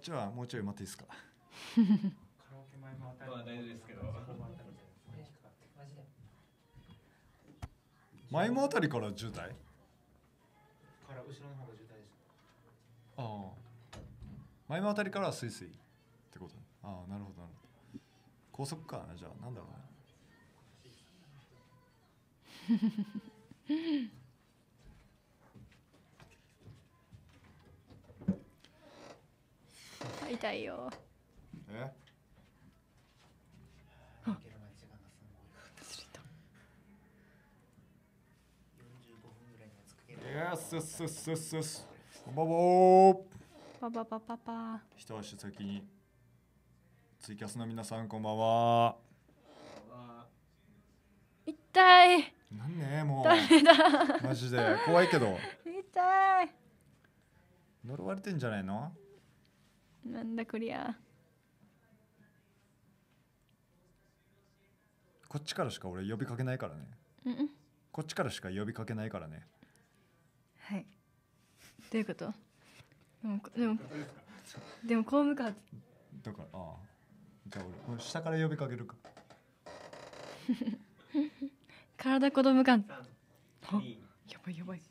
っちはもうちょい待っていいですかカラオケ前も当たり大丈夫ですけど前もあたりから渋滞から後ろの方が渋滞ですああ前もあたりからスイスイってこと、ああなるほどなるほど高速かじゃあなんだろうな痛いよえよしよしよしよしよしばばばばばばば一足先にツイキャスの皆さんこんばんは痛いなんねもう誰だマジで怖いけど痛い呪われてんじゃないのなんだこりゃこっちからしか俺呼びかけないからねうんこっちからしか呼びかけないからねはいどういうことでもでもでも公務官だからああじゃあ俺下から呼びかけるか 体子供館あやばいやばい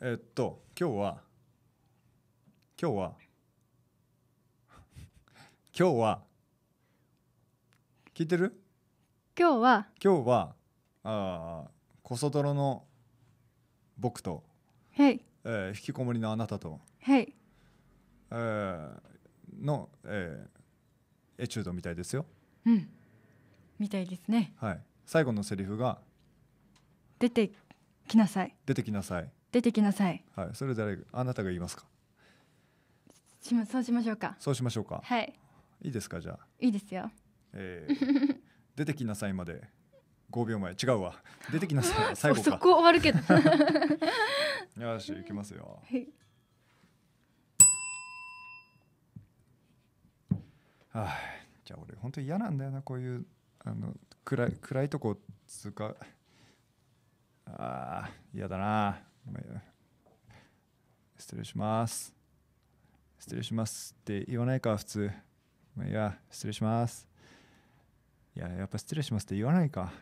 えっと今日は今日は 今日は聞いてる今日は今日はああコソ泥の僕と、はいえー、引きこもりのあなたと、はいえー、の、えー、エチュードみたいですよ。うんみたいですね。はい最後のセリフが出てきなさい出てきなさい出てきなさい。はいそれ誰あなたが言いますか。しまそうしましょうかそうしましょうかはいいいですかじゃあいいですよえー、出てきなさいまで5秒前違うわ出てきなさい最後か そこ終わるけどよし行きますよ、はいはあ、じゃあ俺本当に嫌なんだよなこういうあの暗い暗いとこつうかあ嫌だな失礼します失礼しますって言わないか普通いや失礼しますいややっぱ失礼しますって言わないか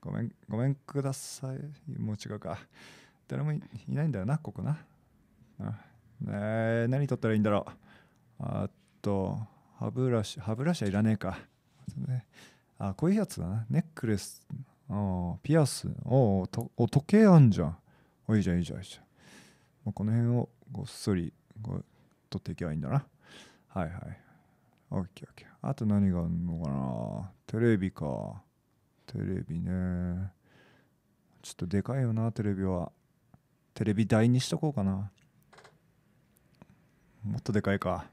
ごめんごめんくださいもう違うか誰もいないんだよなここなえー、何取ったらいいんだろうあと歯ブラシ歯ブラシはいらねえかあこういうやつだなネックレスピアスおお時計あんじゃんおいいじゃんいいじゃんいいじゃんこの辺をごっそりこ取っていけばいいんだなはいはい OKOK あと何があるのかなテレビかテレビねちょっとでかいよなテレビはテレビ台にしとこうかなもっとでかいか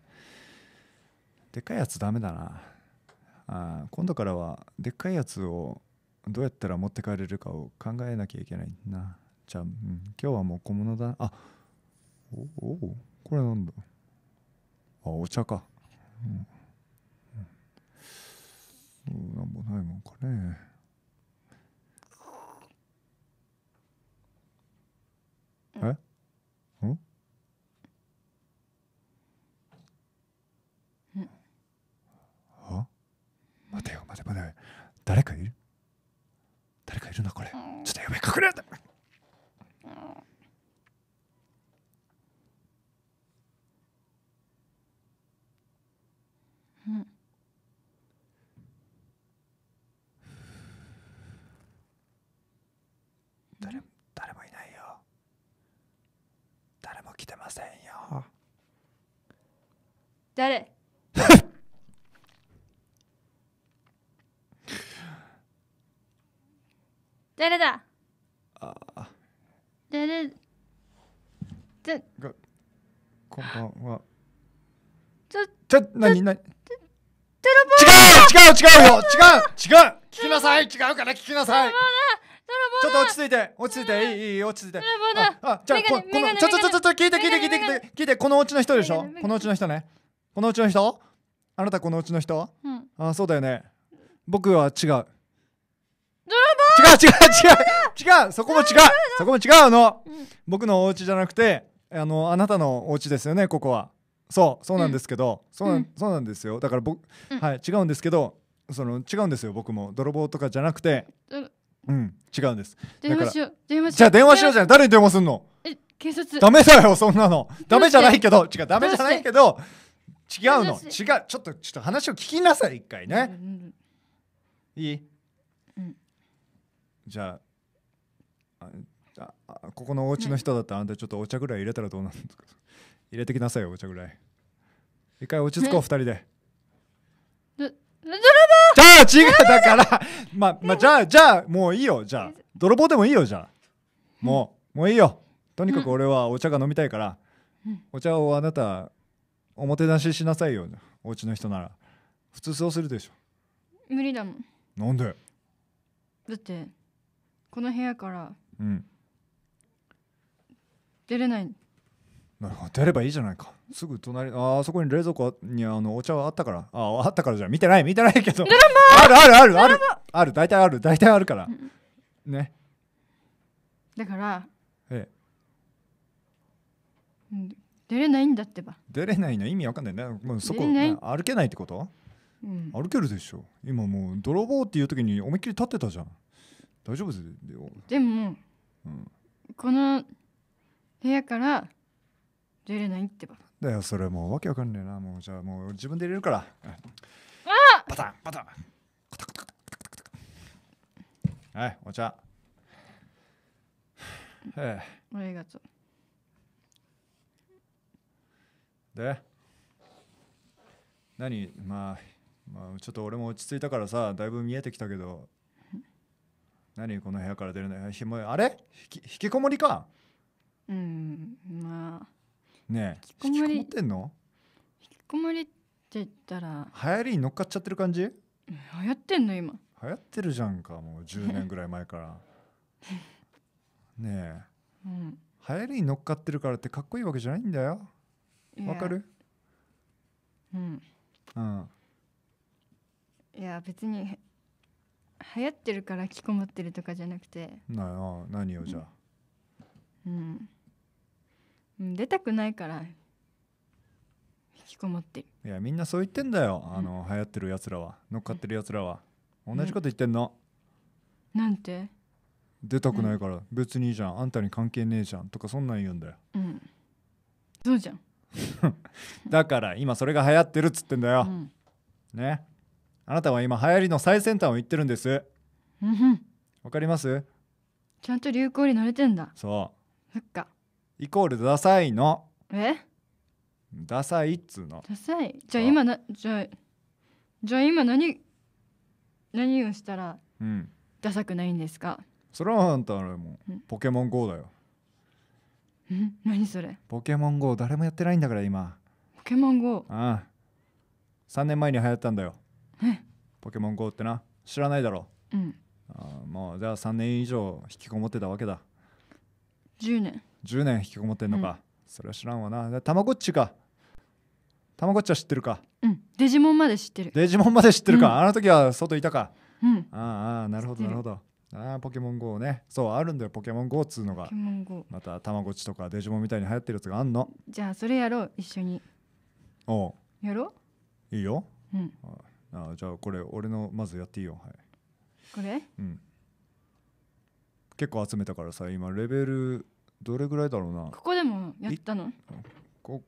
でかいやつダメだなあ今度からはでっかいやつをどうやったら持って帰れるかを考えなきゃいけないなじゃあ、うん、今日はもう小物だあおおこれなんだあお茶か、うんうん、なんもないもんかねえうんあ待てよ待て待て誰かいる誰かいるなこれちょっとやべ隠れてませんよ誰 誰だああ誰だこんばんはちょちょ何何違う違う違うよ違う違う聞きなさい違うから聞きなさいちょっと落ち着いて落ち着いていいいい落ち着いてあじゃあこのちょちょちょちょ聞いて聞いて聞いて聞いて聞いてこのうちの人でしょこのうちの人ねこのうちの人あなたこのうちの人、うん、あそうだよね僕は違う泥棒違う違う違う違うそこも違うそこも違うの、うん、僕のお家じゃなくてあのあなたのお家ですよねここはそうそうなんですけど、うん、そうなんそうなんですよだから僕、はい違うんですけどその違うんですよ僕も泥棒とかじゃなくてうん違うんです電話しよう電話しようじゃあ電話しようじゃない誰に電話すんのえ警察ダメだよそんなのダメじゃないけど違うダメじゃないけど違うの違うちょっとちょっと話を聞きなさい一回ね、うんうん、いい、うん、じゃあああここのお家の人だったらあんたちょっとお茶ぐらい入れたらどうなんですか入れてきなさいよお茶ぐらい一回落ち着こう二人でどどじゃあ違うだから まあまあじゃあじゃあもういいよじゃあ泥棒でもいいよじゃあもうもういいよとにかく俺はお茶が飲みたいから、お茶をあなたおもてなししなさいよお家の人なら普通そうするでしょ無理だもんなんでだってこの部屋からうん出れないな出ればいいじゃないかすぐ隣あそこに冷蔵庫にあのお茶はあったからあああったからじゃ見てない見てないけどあるあるあるあるある大体ある大体あるから、ねだからええ、出れないんだってば出れないの意味わかんないねもうそこ、歩けないってこと、うん、歩けるでしょ今もう泥棒っていう時に思いっきり立ってたじゃん大丈夫ですでも、うん、この部屋から出れないってばだよそれもうわけわかんねえなもうじゃあもう自分で入れるからパタンパタンコタコタコタコタコタはいお茶ありがとうで何まあまあちょっと俺も落ち着いたからさだいぶ見えてきたけど何この部屋から出るのひもあれひき引きこもりかうんまあねえ引きこもってんの引きこもりって言ったら流行りに乗っかっちゃってる感じ流行ってんの今流行ってるじゃんかもう10年ぐらい前から ねえ、うん、流行りに乗っかってるからってかっこいいわけじゃないんだよわかるうんうんいや別に流行ってるから引きこもってるとかじゃなくてなあ何よじゃあうん、うんうん、出たくないから引きこもっていやみんなそう言ってんだよあの、うん、流行ってるやつらは乗っかってるやつらは同じこと言ってんの、うん、なんて出たくないから別にいいじゃんあんたに関係ねえじゃんとかそんなん言うんだようんそうじゃん だから今それが流行ってるっつってんだよ、うん、ねあなたは今流行りの最先端を言ってるんですうん、かりますちゃんと流行に慣れてんだそうそっかイコールダサいのえダサいっつうのダサいじゃあ今なじゃあじゃあ今何何をしたらうんダサくないんですかそれはあんたあれもポケモン GO だよん何それポケモン GO 誰もやってないんだから今ポケモン GO ああ3年前に流行ったんだよえポケモン GO ってな知らないだろうんああもうじゃあ3年以上引きこもってたわけだ10年10年引きこもってんのか、うん、それは知らんわなたまごっちかたまごっちは知ってるか、うん、デジモンまで知ってるデジモンまで知ってるか、うん、あの時は外いたか、うん、ああなるほどなるほどああポケモン GO ねそうあるんだよポケモン GO っつうのがまたたまごっちとかデジモンみたいに流行ってるやつがあんのじゃあそれやろう一緒におうやろういいよ、うん、ああじゃあこれ俺のまずやっていいよはいこれうん結構集めたからさ今レベルどれぐらいだろうなここでもやったのこ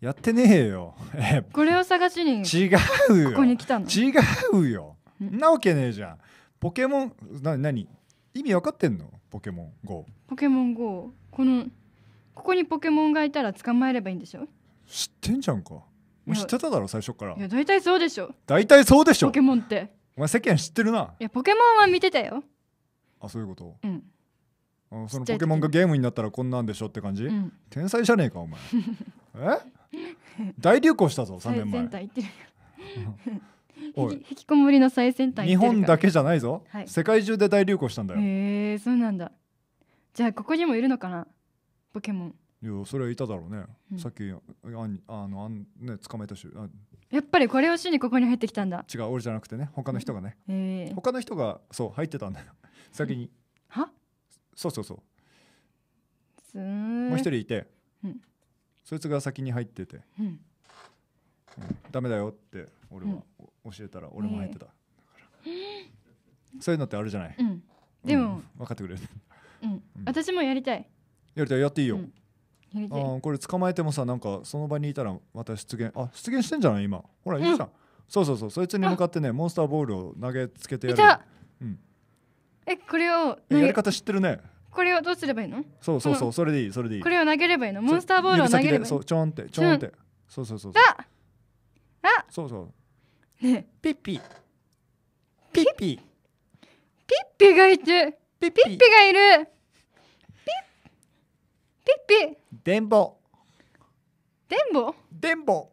やってねえよ これを探しに違うよここに来たの違うよなわけねえじゃんポケモンな何意味分かってんのポケモン GO ポケモン GO このここにポケモンがいたら捕まえればいいんでしょ知ってんじゃんかもう知ってただろ最初からいや大体そうでしょ大体そうでしょポケモンってお前世間知ってるないやポケモンは見てたよあそういうことうんそのポケモンがゲームになったらこんなんでしょって感じ、うん、天才じゃねえかお前 え大流行したぞ3年前最先引きこもりの最先端日本だけじゃないぞ、はい、世界中で大流行したんだよへえそうなんだじゃあここにもいるのかなポケモンいやそれはいただろうね、うん、さっきああのあんね捕まえたしやっぱりこれをしにここに入ってきたんだ違う俺じゃなくてね他の人がね、他の人がそう入ってたんだよ先にはそうそうそうもう一人いて、うん、そいつが先に入ってて、うん、うん、ダメだよって俺は、教えたら俺も入ってた、えー、そういうのってあるじゃない、でも、分かってくれる、うん私もやりたいやりたいやっていいよ、やりあこれ捕まえてもさなんかその場にいたらまた出現あ出現してんじゃない今ほらいるじゃん、そうそうそうそいつに向かってねモンスターボールを投げつけてやるうん、えこれをやり方知ってるねこれをどうすればいいのそうそうそうそれでいいそれでいいこれを投げればいいのモンスターボールを投げればいいちょんってちょんってそうそうそうああそうそうねピッピピッピピッピがいてピッピがいるピッピ電ボ電ボ電ボ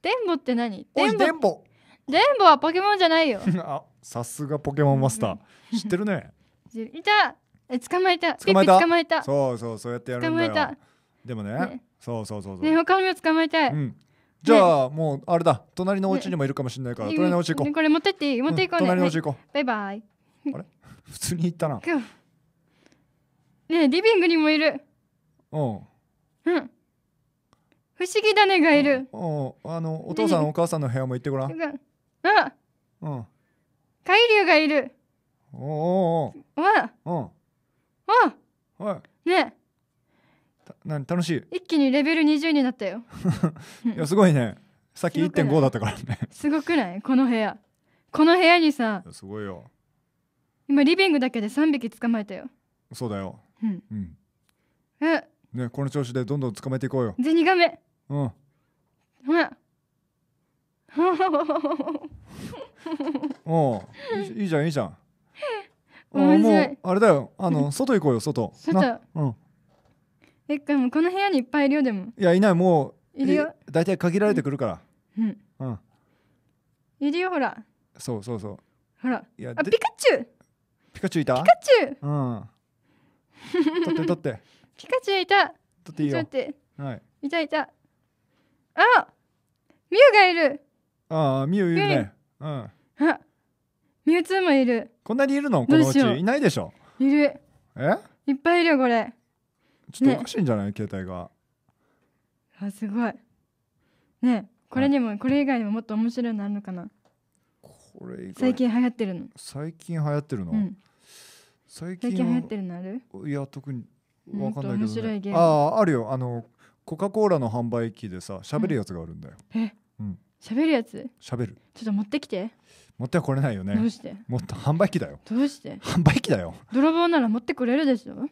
電ボって何電ボ電ボはポケモンじゃないよ あさすがポケモンマスター、知ってるねいたえ捕まえた捕まえた捕まえたそうそうそうやってやるんだよ捕まえたでもね、ね、そうそうそうそうね他にも捕まえたい、うんじゃあ、ね、もうあれだ隣のお家にもいるかもしれないから、ね、隣のお家行こう、これ持ってっていい持っていこう、ねうん、隣のお家行こう、バイバイあれ普通に行ったなねリビングにもいるうんうん不思議だねがいるうん。あのお父さんお母さんの部屋も行ってごらんうんうん海流がいるおーおーおおんうんはいねたなん楽しい一気にレベル20になったよ いやすごいねさっき1.5だったからねすごくないこの部屋この部屋にさすごいよ今リビングだけで3匹捕まえたよそうだようん、うん、えねこの調子でどんどん捕まえていこうよゼニガメうんほら おいいじゃんいいじゃん 面白いあれだよあの外行こうよ外外うんえっもこの部屋にいっぱいいるよでもいやいないもういるよ大体限られてくるからうんうんいるよほらそうそうそうほらいやあピカチュウピカチュウいたピカチュウうん取って取って ピカチュウいた取っていいよちとってはいいたいたあミュウがいるああミュウいるねうんあミュウツーもいるこんなにいるのこのうちういないでしょいるえいっぱいいるよこれちょっとおかしいんじゃない、携帯があすごいねこれにもこれ以外にももっと面白いのあるのかなこれ以外最近流行ってるの最近流行ってるの、うん最近最近流行ってるのあるいや特にわかんないけど、ね、面白いゲームあああるよあのコカ・コーラの販売機でさ喋るやつがあるんだよえうん喋るやつ喋るちょっと持ってきて持ってはこれないよねどうしてもっと販売機だよどうして販売機だよ泥棒なら持ってくれるでしょ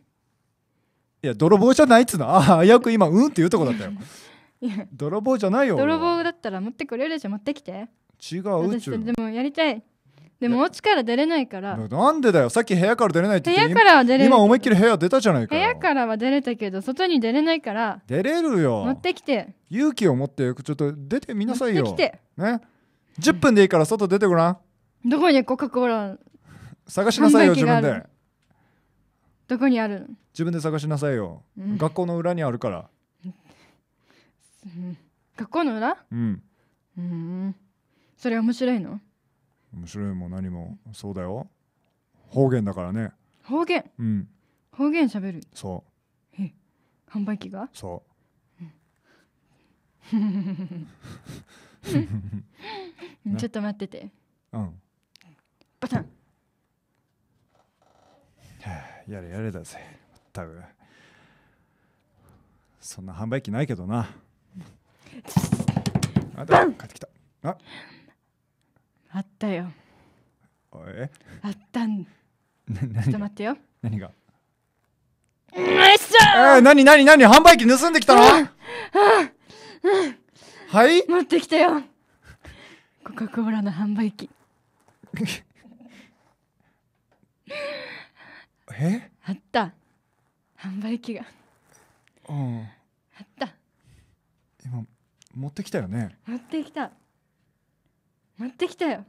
いや泥棒じゃないっつうのああ危く今うんって言うとこだったよいや泥棒じゃないよ泥棒だったら持ってくれるでしょ持ってきて違う私でもやりたいでもお家から出れないからななんでだよさっき部屋から出れないって部言っ屋からは出れ今い。今思いっきり部屋出たじゃないか部屋からは出れたけど外に出れないから出れるよ持ってきて勇気を持ってちょっと出てみなさいよ持ってきてね10分でいいから外出てごらんどこにコカ・コーラ探しなさいよ自分でどこにある自分で探しなさいよ、うん、学校の裏にあるから、うん、学校の裏うんうんそれ面白いの面白いも何もそうだよ方言だからね方言うん方言しゃべるそう販売機がそう、うん ちょっと待っててうんバタン やれやれだぜたぶん。そんな販売機ないけどなあ帰ってきたああったよおいあったんちょっと待ってよ何が何何何販売機盗んできたの、うあ。うんはい持ってきたよコカ・コーラの販売機えあった販売機がうんあった今持ってきたよね持ってきた持ってきたよ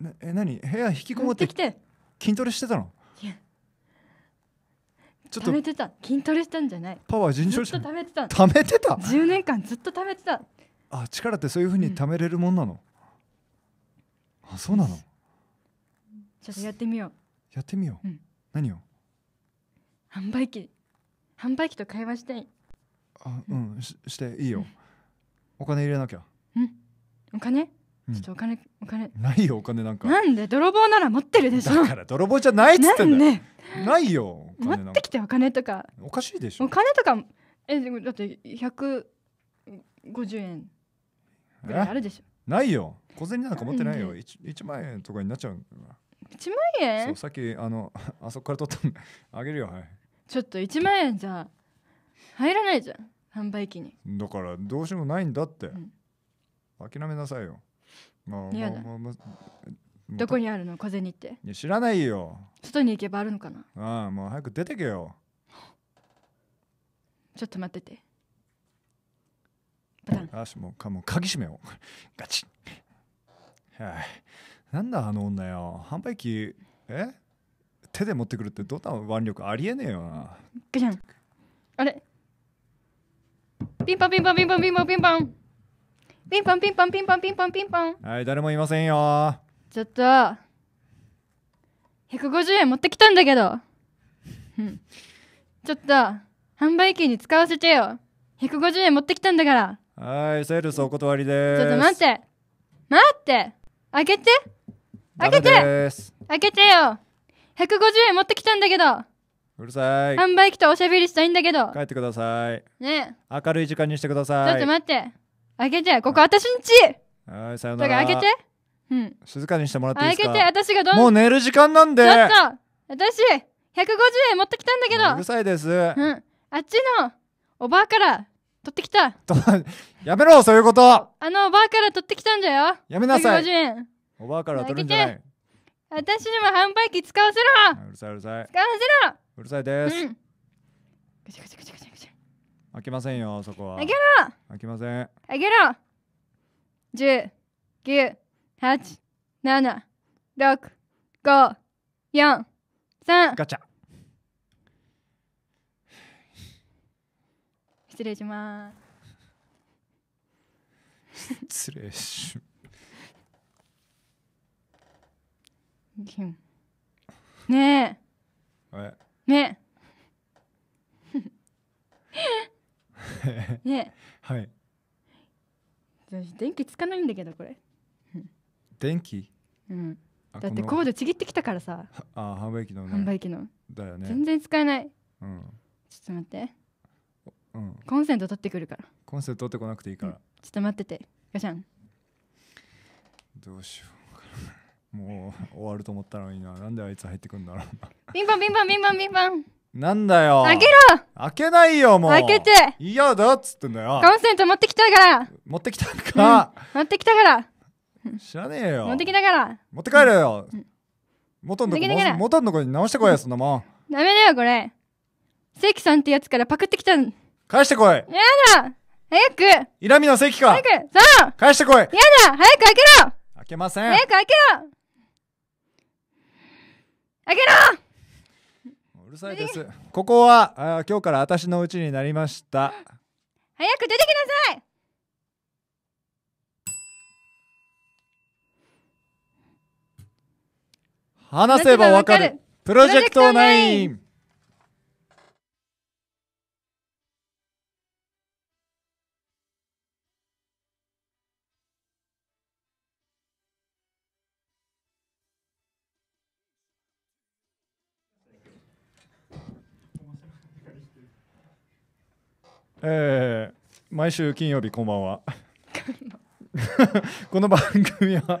なえ何部屋引きこもって筋トレしてたのいやちょっと貯めてた筋トレしたんじゃないパワー尋常じゃん貯めてた貯めてた10年間ずっと貯めてたあ力ってそういうふうに貯めれるもんなの、うん、あそうなのちょっとやってみようやってみよう、うん、何を販売機販売機と会話したいあうん、ししていいよ、うん、お金入れなきゃうんお金ちょっとお金、お金ないよお金なんかなんで泥棒なら持ってるでしょだから泥棒じゃないっつってんだよないよ持ってきてお金とかおかしいでしょお金とかえだって150円あるでしょないよ小銭なんか持ってないよ 1, 1万円とかになっちゃうんだから1万円そうさっきあの あそこから取った あげるよはいちょっと1万円じゃ入らないじゃん販売機にだからどうしようもないんだって、うん、諦めなさいよ、まあ、嫌だ、まあまどこにあるの小銭っていや知らないよ外に行けばあるのかなああもう早く出てけよちょっと待っててよしもうかもう鍵閉めよう ガチッはいなんだあの女よ販売機え手で持ってくるってどんな腕力ありえねえよなガチャンあれピンポンピンポンピンポンピンポンピンポンピンポンピンポンピンポンピンポンピンポンはい誰もいませんよちょっと150円持ってきたんだけどちょっと販売機に使わせてよ150円持ってきたんだからはいセールスお断りですちょっと待って待って開けて開けて開けてよ150円持ってきたんだけどうるさい販売機とおしゃべりしたいんだけど帰ってくださいね明るい時間にしてくださいちょっと待って開けてここ私んちはいさよなら開けてうん静かにしてもらっていいですか開けて私がどんもう寝る時間なんでちょっと私150円持ってきたんだけどうるさいですうんあっちのおばあから取ってきた やめろそういうことあのおばあから取ってきたんじゃよやめなさ150い円おばあから取るんじゃない私にも販売機使わせろうるさいうるさい使わうるさいですろうんぐちゃぐちゃぐちゃぐちゃぐちゃ開けませんよそこはあげろ開けませんあげろ十九八七六五四三ガチャ失礼します。失礼し。ねえ。ねえ。ね はい。私電気つかないんだけどこれ。電気。うん。だってコードちぎってきたからさ。あ、販売機の、ね。販売機の。だよね。全然使えない。うん。ちょっと待って。うん、コンセント取ってくるからコンセント取ってこなくていいから、うん、ちょっと待っててガシャンどうしようもう終わると思ったのにななんであいつ入ってくんだろうなピンポンピンポンピンポンピンポンなんだよ開けろ開けないよもう開けて嫌だっつってんだよコンセント持ってきたから持ってきたか、うん、持ってきたから知らねえよ持ってきたから持って帰れよ、うん、元のこ元のとこに直してこいよそんなもんダメだよこれ関さんってやつからパクってきたん返してこいやだ早くイラミの席か早くそう返してこいやだ早く開けろ開けません早く開けろ開けろうるさいです。ここはあ今日から私の家になりました。早く出てきなさい話せばわかるプロジェクト9えー、毎週金曜日こんばんは この番組は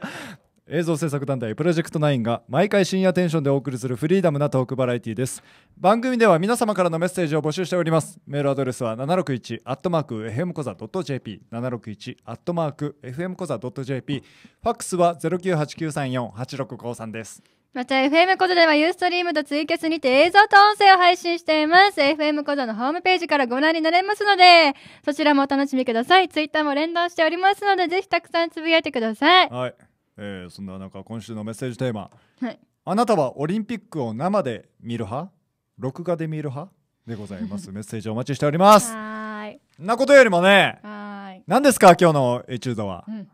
映像制作団体プロジェクト9が毎回深夜テンションでお送りするフリーダムなトークバラエティーです番組では皆様からのメッセージを募集しておりますメールアドレスは 761-fmkoza.jp 761-fmkoza.jp ファックスは0989348653ですまた FM コドではユーストリームとツイキャスにて映像と音声を配信しています。FM コドのホームページからご覧になれますので、そちらもお楽しみください。ツイッターも連動しておりますので、ぜひたくさんつぶやいてください。はい。えー、そんな中、今週のメッセージテーマ。はい。あなたはオリンピックを生で見る派録画で見る派でございます。メッセージお待ちしております。はい。なことよりもね、はい。何ですか、今日のエチュードは。うん、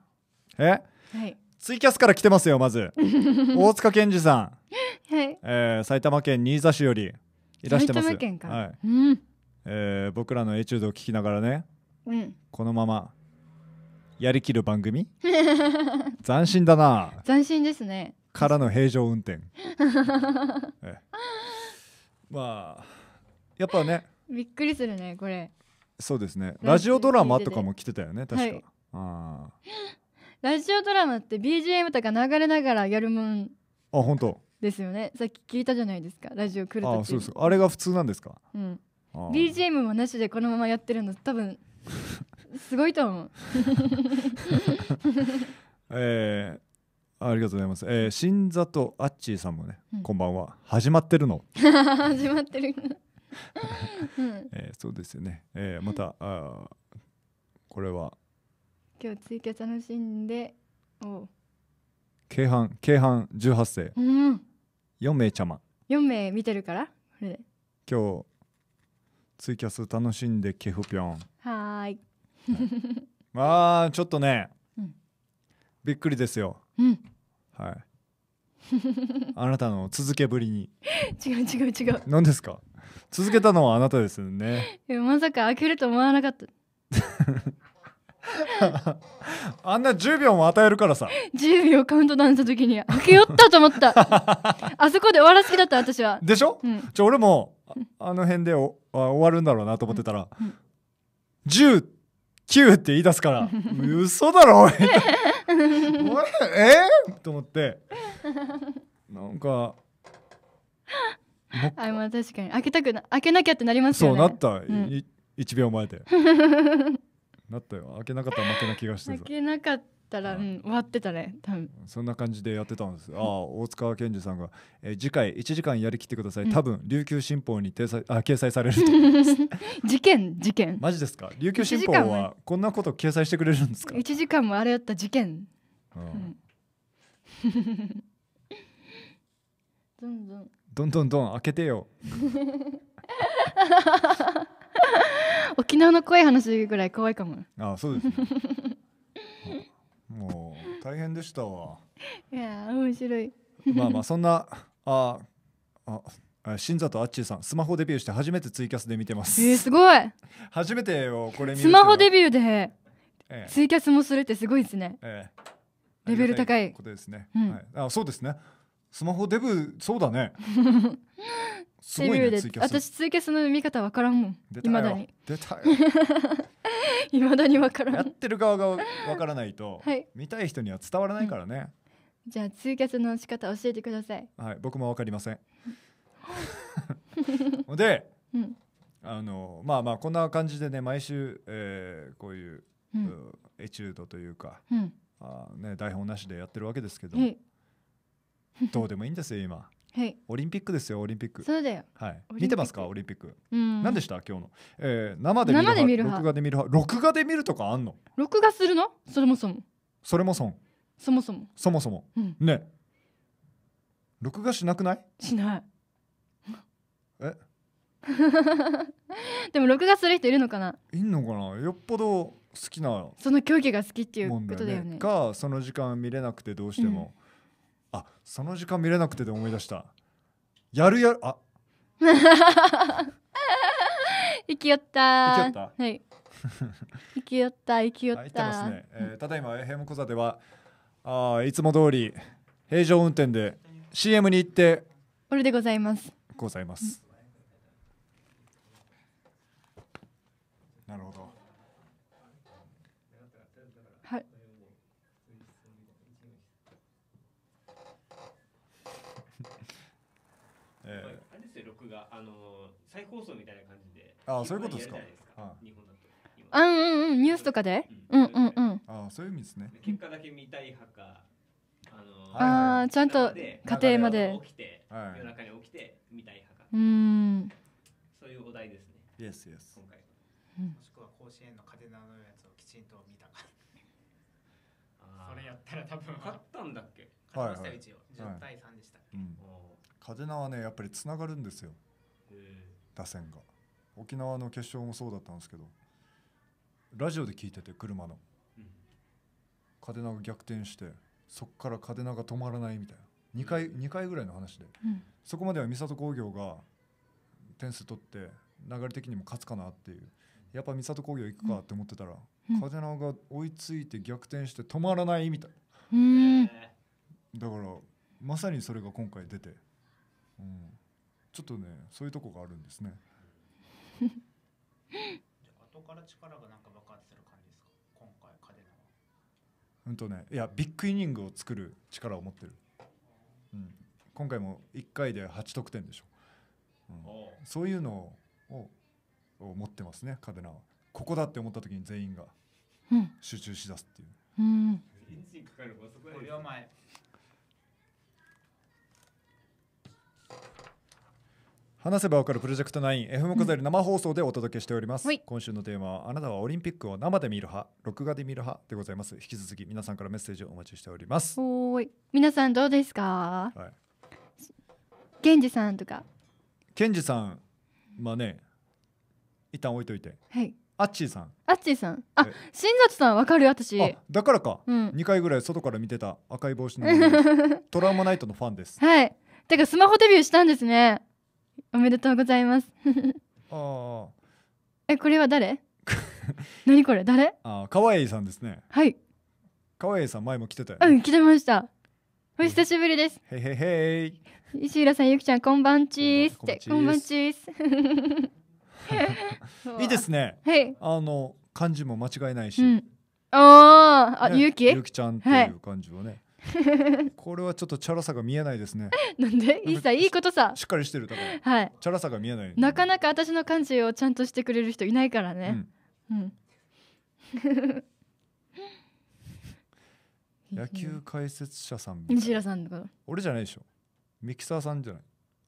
えはい。ツイキャスから来てますよまず 大塚健二さん、はいえー、埼玉県新座市よりいらしてます埼玉県か、はいうんえー、僕らのエチュードを聞きながらね、うん、このままやりきる番組 斬新だな斬新ですねからの平常運転、まあやっぱねびっくりするねこれそうですねラジオドラマとかも来てたよね確か、はい、ああラジオドラマって BGM とか流れながらやるもんあ本当ですよねさっき聞いたじゃないですかラジオ来るあそうあれが普通なんですか、うん、BGM もなしでこのままやってるの多分すごいと思う えー、ありがとうございます。えー、新里あっちーさんもね、うん、こんばんは。始まってるの。始まってる。えー、そうですよね。えー、またあこれは今日ツイキャ楽しんでお京阪京阪18世、うん、4名ちゃま4名見てるから今日ツイキャス楽しんでケフピョンはい、ま あちょっとね、うん、びっくりですよ、うん、はい あなたの続けぶりに 違う違う違う何ですか続けたのはあなたですよねまさか開けると思わなかったあんな10秒も与えるからさ10秒カウントダウンした時に開けよったと思った あそこで終わらす気だった私はでしょ、うん、ちょ俺もあの辺で終わるんだろうなと思ってたら、うん、10 9って言い出すから 嘘だろおいえー、と思ってなんかあまあ確かに開けたくな開けなきゃってなりますよねそうなった、うん、1秒前で なったよ開けなかったら負けな気がしてさ開けなかったら、うん、終わってたね多分そんな感じでやってたんですああ大塚健二さんが、えー、次回1時間やりきってください、多分琉球新報に掲載あ掲載されると 事件事件マジですか琉球新報はこんなこと掲載してくれるんですか1時間もあれやった事件、うん、どんどんどんどんどん開けてよ 沖縄の怖い話ぐらい怖いかもあそうです、ね、もう大変でしたわいや面白いまあまあそんなああ新里あっちーさんスマホデビューして初めてツイキャスで見てますえー、すごい 初めてよこれスマホデビューで、えツイキャスもするってすごいですね、えレベル高いことですね、うん、はい、あそうですねスマホデブそうだねすごい、ね、で私ツイキャスの見方わからんもんいまだに出たよいま だにわからんやってる側がわからないと、はい、見たい人には伝わらないからね、うん、じゃあツイキャスの仕方教えてくださいはい僕もわかりません で、うん、あのまあまあこんな感じでね毎週、えー、こういう、うん、エチュードというか、うん、あね、台本なしでやってるわけですけど、どうでもいいんですよ今はい、オリンピックですよオリンピックそうだよ、はい、見てますかオリンピック、うん、何でした今日の、えー、生で見る録画で見る録画で見るとかあんの録画するのそれもそもそれもそもそもそもそもそも、うん、ね録画しなくないしないえ でも録画する人いるのかないんのかなよっぽど好きなその競技が好きっていうことだよね、ね、がその時間見れなくてどうしても、うんあその時間見れなくてで思い出したやるやるあ 生きよった生きよったはい生きよった生きよった、はいただいまヘムコザではあいつも通り平常運転で CM に行って俺でございますございます、なるほど再放送みたいな感じであそういうことですか日本だとうんうんうんニュースとかでうんうんうんあそういう意味ですね結果だけ見たい派かあのあちゃんと家庭まで起きてはい、夜中に起きて見たい派かうんそういうお題ですね Yes yes 今回もしくは甲子園の風なのやつをきちんと見たかそれやったら多分勝ったんだっけ勝ちましたよ一応1対3でした風なはねやっぱり繋がるんですよえ打線が沖縄の決勝もそうだったんですけどラジオで聞いてて車の、うん、カデナが逆転してそこからカデナが止まらないみたいな2回 ,2 回ぐらいの話で、うん、そこまでは三郷工業が点数取って流れ的にも勝つかなっていうやっぱ三郷工業行くかって思ってたら、うん、カデナが追いついて逆転して止まらないみたいな、だからまさにそれが今回出て、うん、ちょっとねそういうとこがあるんですね 後から力がなんか爆発する感じですか今回カデナはうんとねいやビッグイニングを作る力を持ってる、うん、今回も1回で8得点でしょ、うん、そういうのをを持ってますねカデナはここだって思った時に全員が集中しだすっていう、うん、エンジンかかるこれ前話せばわかるプロジェクト9 f モカザイル生放送でお届けしております、うん、今週のテーマはあなたはオリンピックを生で見る派録画で見る派でございます引き続き皆さんからメッセージをお待ちしておりますおい皆さんどうですか、はい、ケンジさんとかケンジさんまあね一旦置いといてはいアッチーさんアッチーさんあ新里さんわかる私だからか、うん、2回ぐらい外から見てた赤い帽子の トラウマナイトのファンですはいてかスマホデビューしたんですねおめでとうございますああえこれは誰 何これ誰あかわいいさんですねはいかわいいさん前も来てたよ、ね、うん来てましたお久しぶりですへへへ石浦さんゆきちゃんこんばんちーすってこんばんちーす いいですねはいあの漢字も間違いないし、うん、おあ、ゆきゆきちゃんっていう漢字はね、はい これはちょっとチャラさが見えないですねなんでいいさいいことさしっかりしてるだかはい、チャラさが見えないなかなか私の感じをちゃんとしてくれる人いないからねうん、野球解説者さん西浦さんのこと俺じゃないでしょミキサーさんじゃない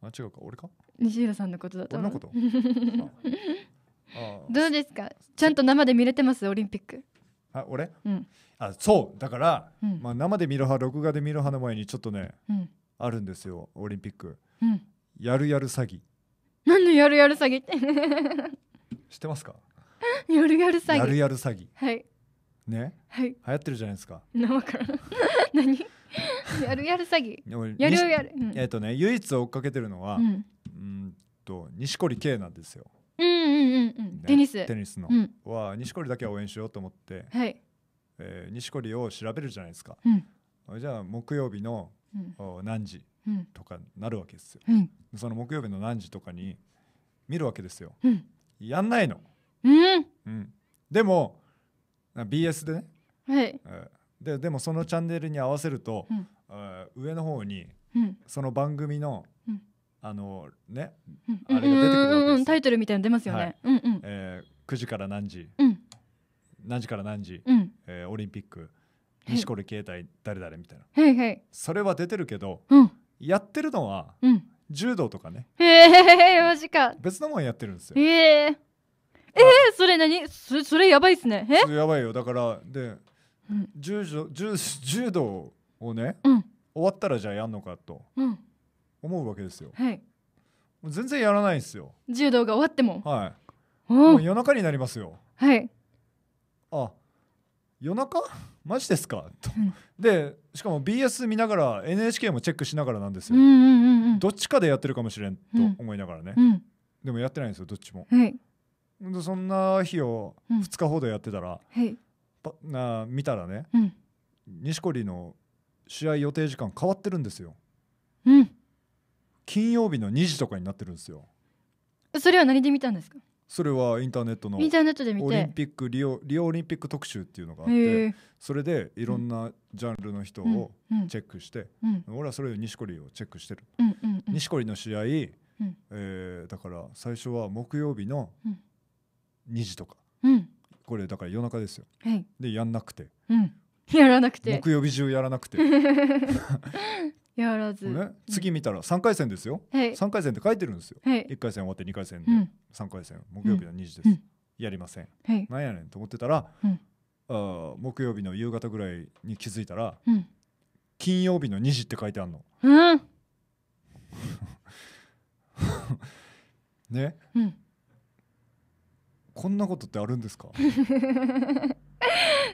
あ違うか俺か西浦さんのことだど俺のこと どうですかちゃんと生で見れてますオリンピックあ俺うんあそうだから、うん、まあ、生で見る派録画で見る派の前にちょっとね、うん、あるんですよオリンピック、うん、やるやる詐欺何のやるやる詐欺って知ってますか やるやる詐欺やるやる詐欺はいね、はい、流行ってるじゃないですか。何やるやる詐欺。やるやる。うん、えっ、ー、とね唯一追っかけてるのは、うん、うんと錦織圭なんですよ。うんうんうんうん。ね、テニス。テニスの、うん、は錦織だけは応援しようと思って、はい、えー、錦織を調べるじゃないですか、うん、じゃあ木曜日の、うん、何時とかなるわけですよ、うん、その木曜日の何時とかに見るわけですよ、やんないの、うんでも BS でね、はいえー、ででもそのチャンネルに合わせると、うん上の方にその番組の、あのね、あれが出てくるタイトルみたいなの出ますよね、え9時から何時、何時から何時、うん、えー、オリンピック西織携太誰々みたいな、はいはい、それは出てるけど、うん、やってるのは、うん、柔道とかねへえー、マジか別のもんやってるんですよえー、えー、それ何そそれやばいっすねえやばいよだからで、うん、柔柔柔道をね、うん、終わったらじゃあやんのかと思うわけですよ、はい、全然やらないんですよ柔道が終わってもはいもう夜中になりますよはいあ夜中マジですか?」と、うん、でしかも BS 見ながら NHK もチェックしながらなんですよ、うんうんうんどっちかでやってるかもしれんと思いながらね、うん、でもやってないんですよどっちも、はい、そんな日を2日ほどやってたら、うん、な見たらね、うん、錦織の試合予定時間変わってるんですよ、金曜日の2時とかになってるんですよそれは何で見たんですかそれはインターネットのインターネットで見てオリンピックリオリオオリンピック特集っていうのがあってそれでいろんなジャンルの人をチェックして、うんうん、俺はそれで錦織をチェックしてる、うんうん、錦織の試合、うん、えー、だから最初は木曜日の2時とか、うん、これだから夜中ですよ、はい、でやんなくて、やらなくて木曜日中やらなくて やらず、ね、次見たら3回戦ですよ、はい、3回戦って書いてるんですよ、はい、1回戦終わって2回戦で、うん、3回戦木曜日の2時です、うん、やりません、はい、なんやねんと思ってたら、うん、あ木曜日の夕方ぐらいに気づいたら、うん、金曜日の2時って書いてあるの、うん、ね、うん、こんなことってあるんですか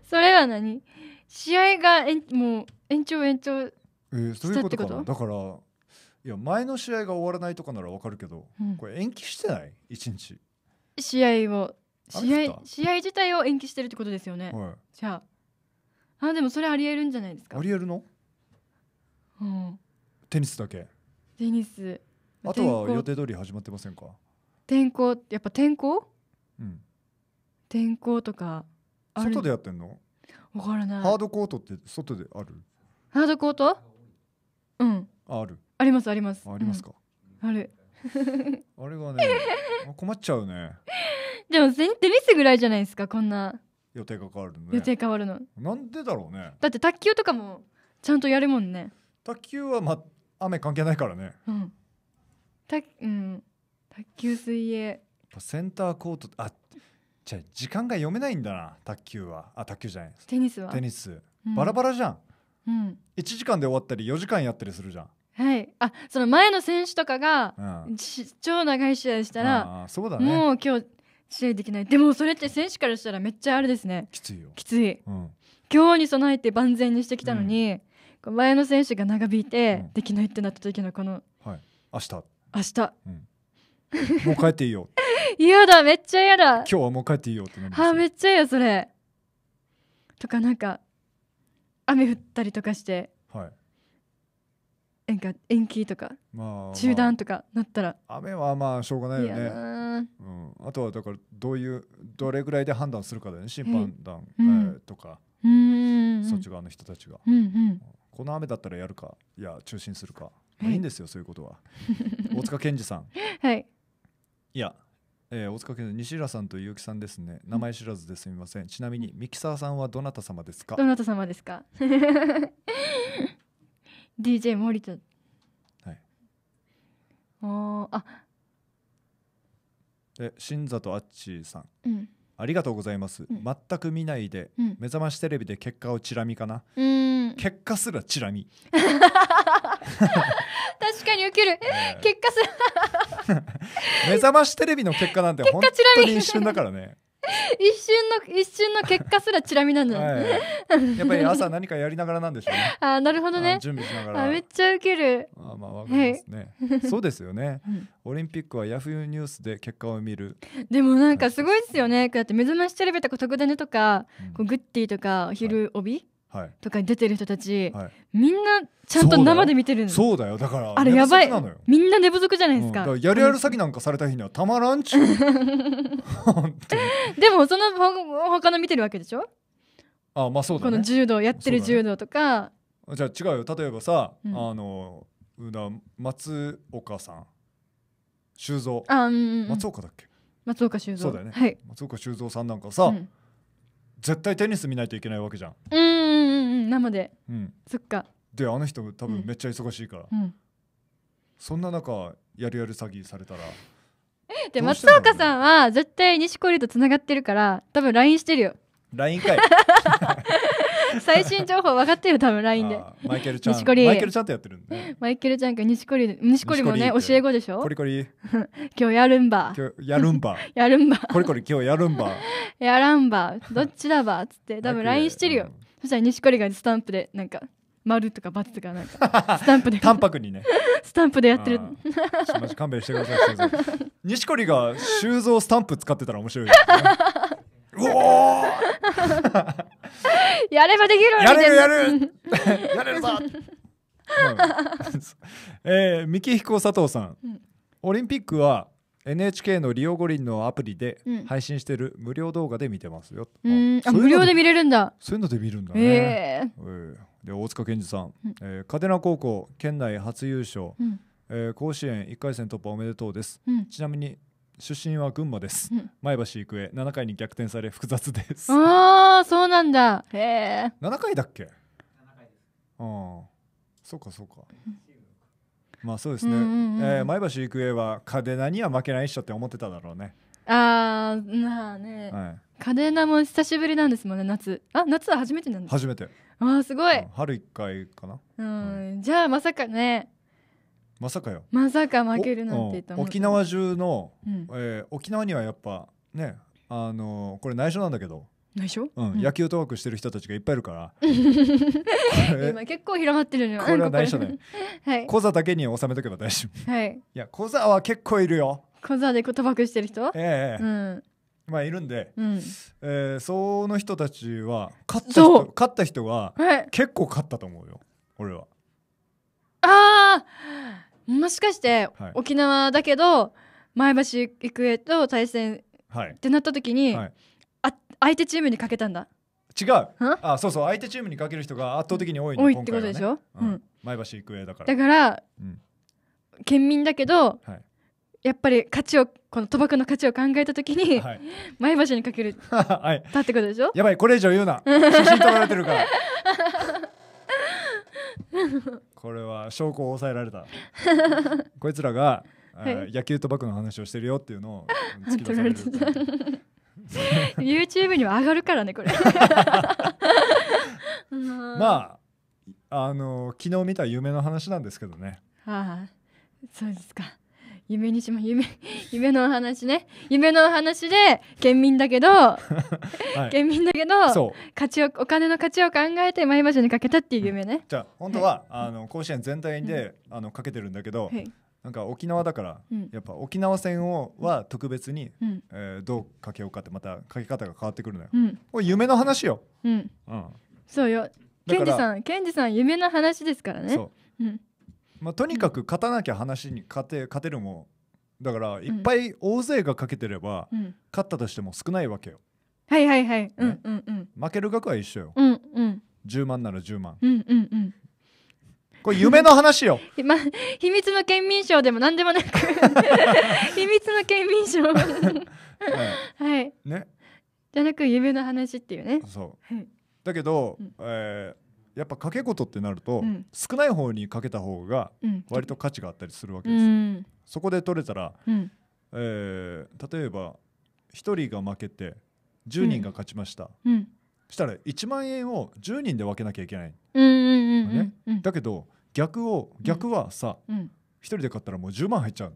それは何試合がえんもう延長延長えー、そういうことかなだからいや前の試合が終わらないとかならわかるけど、うん、これ延期してない一日試合を試合試合自体を延期してるってことですよね、はい、じゃああでもそれありえるんじゃないですかありえるの、うん、テニスだけテニスあとは予定通り始まってませんか天候やっぱ天候、うん、天候とか外でやってんのわからないハードコートって外であるハードコートうんあるありますありますありますか、うん、ある あれはね困っちゃうねでも先テニスぐらいじゃないですかこんな予定が変わるのね予定変わるのなんでだろうねだって卓球とかもちゃんとやるもんね卓球はま雨関係ないからねうんうん卓球水泳センターコートあじゃ時間が読めないんだな卓球はあ卓球じゃないテニスはテニスバラバラじゃん、うん、1時間で終わったり4時間やったりするじゃん。はい、あその前の選手とかが、うん、超長い試合したらあそうだ、ね、もう今日試合できないでもそれって選手からしたらめっちゃあれですねきついよきつい、うん、今日に備えて万全にしてきたのに、うん、前の選手が長引いて、できないってなった時のこの、はい、明日明日、うん、もう帰っていいよ 嫌だめっちゃ嫌だ今日はもう帰っていいよってなりますあめっちゃ嫌それとかなんか雨降ったりとかして、はいなんか延期とかまあ、中断とかなったらまあ雨はまあしょうがないよね、うん、あとはだからどういうどれぐらいで判断するかだよね審判団、えうんーとか、うんそっち側の人たちが、うんうんこの雨だったらやるかいや中心するか、まあいいいんですよそういうことは 大塚健二さんはいいやえー、大塚県西浦さんと結城さんですね名前知らずですみません、うん、ちなみにミキサーさんはどなた様ですかどなた様ですか DJ 森田はいおあで新里あっちーさん、うんありがとうございます、うん、全く見ないで、うん、目覚ましテレビで結果をチラ見かな結果すらチラ見確かに受ける、結果すら 目覚ましテレビの結果なんて 本当に一瞬だからね 一瞬の一瞬の結果すらチラ見なの、はい、やっぱり朝何かやりながらなんでしょうね あなるほどね準備しながらめっちゃ受けるあまあわかりますね、はい、そうですよね、うん、オリンピックはヤフーニュースで結果を見るでもなんかすごいですよねだって目覚ましテレビとか特ダネとか、うん、こうグッティとか昼帯、はいとかに出てる人たち、はい、みんなちゃんと生で見てるそうだよだからあれやばいみんな寝不足じゃないですかうん、かやるやる詐欺なんかされた日にはたまらんちゅう でもその他の見てるわけでしょあまあそうだ、ね、この柔道やってる柔道とか、ね、じゃあ違うよ例えばさ、うん、あのうな松岡さん修造あ、うんうん、松岡だっけ松岡修造そうだよね、はい、松岡修造さんなんかさ、うん絶対テニス見ないといけないわけじゃんうんうんうん生で、うん、そっかであの人多分めっちゃ忙しいから、うん、そんな中やるやる詐欺されたらで松岡さんは絶対錦織とつながってるから多分 LINE してるよ LINE かい 最新情報分かってる多分 LINE でマイケルちゃんマイケルちゃんやってるんでマイケルちゃんか錦織錦織もね教え子でしょコリコリ 今日やるんば今日やるんばやるんばコリコリ今日やるんばやらんばどっちだばっつって 多分 LINE してるよ、うん、そしたら錦織がスタンプでなんか丸とか×とかなんか スタンプで淡白にねスタンプでやってるマジ勘弁してください錦織が修造スタンプ使ってたら面白いうおやればできるやれるやるやれるぞ、えー、三木彦佐藤さん、うん、オリンピックは NHK のリオ五輪のアプリで配信してる無料動画で見てますよ、うん、あ無料で見れるんだそういうので見るんだね、えー、えー、で大塚健二さん、うん、えー、嘉手納高校県内初優勝、うん、えー、甲子園1回戦突破おめでとうです、うん、ちなみに出身は群馬です、前橋育英七回に逆転され複雑ですああそうなんだへえ七回だっけああそうかそうか、まあそうですね、うんうん、えー、前橋育英は嘉手納には負けないっしょって思ってただろうねああなあね、はい、嘉手納も久しぶりなんですもんね夏あ夏は初めてなんです初めてああすごい、うん、春一回かな、うん、うん、じゃあまさかねまさかよまさか負けるなんて、うん、沖縄中の、うん、えー、沖縄にはやっぱねあのー、これ内緒なんだけど内緒、うん、うん、野球ークしてる人たちがいっぱいいるから 今結構広がってるのよこれは内緒ね、はい、小座だけに収めとけば大丈夫、はい、いや小座は結構いるよ小座で賭博してる人ええー、うんまあいるんで、うん、えー、その人たちは勝った人勝った人は、はい、結構勝ったと思うよ俺はああもしかして沖縄だけど前橋育英と対戦ってなった時に、あ相手チームにかけたんだ違うあそうそう相手チームにかける人が圧倒的に多い、ね、多いってことでしょ、ね、うん、前橋育英だからだから、うん、県民だけど、はい、やっぱり価値をこの賭博の価値を考えた時に、はい、前橋にかける、はい、だってことでしょやばいこれ以上言うな 写真撮られてるからこれは証拠を抑えられた こいつらが、はい、野球とバクの話をしてるよっていうのを突き出され YouTube には上がるからねこれ まああの昨日見た夢の話なんですけどねはあそうですか夢にしま夢 夢のお話ね夢のお話で県民だけど、はい、県民だけどそう価値をお金の価値を考えて前橋にかけたっていう夢ね、うん、じゃあ本当は、はい、あの甲子園全体で、うん、あのかけてるんだけど、はいなんか沖縄だから、うん、やっぱ沖縄戦をは特別に、うん、えー、どうかけようかってまたかけ方が変わってくるのよ。うん、これ夢の話よ。うん。うん、そうよ。ケンジさん、ケンジさん夢の話ですからね。そう。うん。まあ、とにかく勝たなきゃ話に勝て勝てるもだからいっぱい大勢がかけてれば、うん、勝ったとしても少ないわけよ。はいはいはい、ね、うんうんうん、負ける額は一緒よ、うんうん、10万なら10万、うんうんうん、これ夢の話よ、ま、秘密の県民賞でも何でもなく 秘密の県民賞はい、はい、ねじゃなく夢の話っていうねそう、はい、だけど、うん、えーやっぱ掛け事ってなると、うん、少ない方にかけた方が割と価値があったりするわけです、うん、そこで取れたら、うん、えー、例えば1人が負けて10人が勝ちました、うん、したら1万円を10人で分けなきゃいけない、ね、だけど逆を逆はさ、うん、1人で買ったらもう10万入っちゃう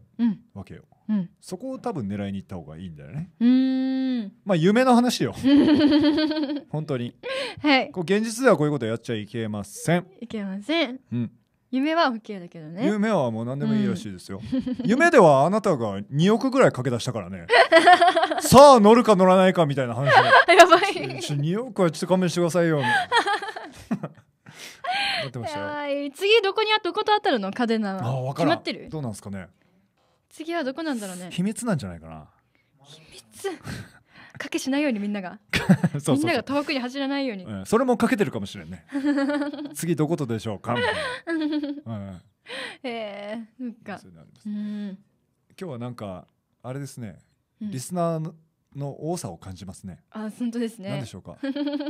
わけよ、うん、そこを多分狙いに行った方がいいんだよね。うんまあ夢の話よ 本当に、はい、こう現実ではこういうことやっちゃいけません。いけません、うん夢は OK だけどね夢はもう何でもいいらしいですよ、夢ではあなたが2億ぐらい駆け出したからね さあ乗るか乗らないかみたいな話やばい2億はちょっと勘弁してくださいよ ってましたよ次どこにあってこと当たるのカデナはあ分からん決まってるどうなんですかね次はどこなんだろうね秘密なんじゃないかな秘密かけしないようにみんなが みんなが遠くに走らないように、うん、それもかけてるかもしれんね 次どことでしょうか、うん、えー、なんかうん、今日はなんかあれですね、うん、リスナーの多さを感じますね。あ、本当ですね。なんでしょうか。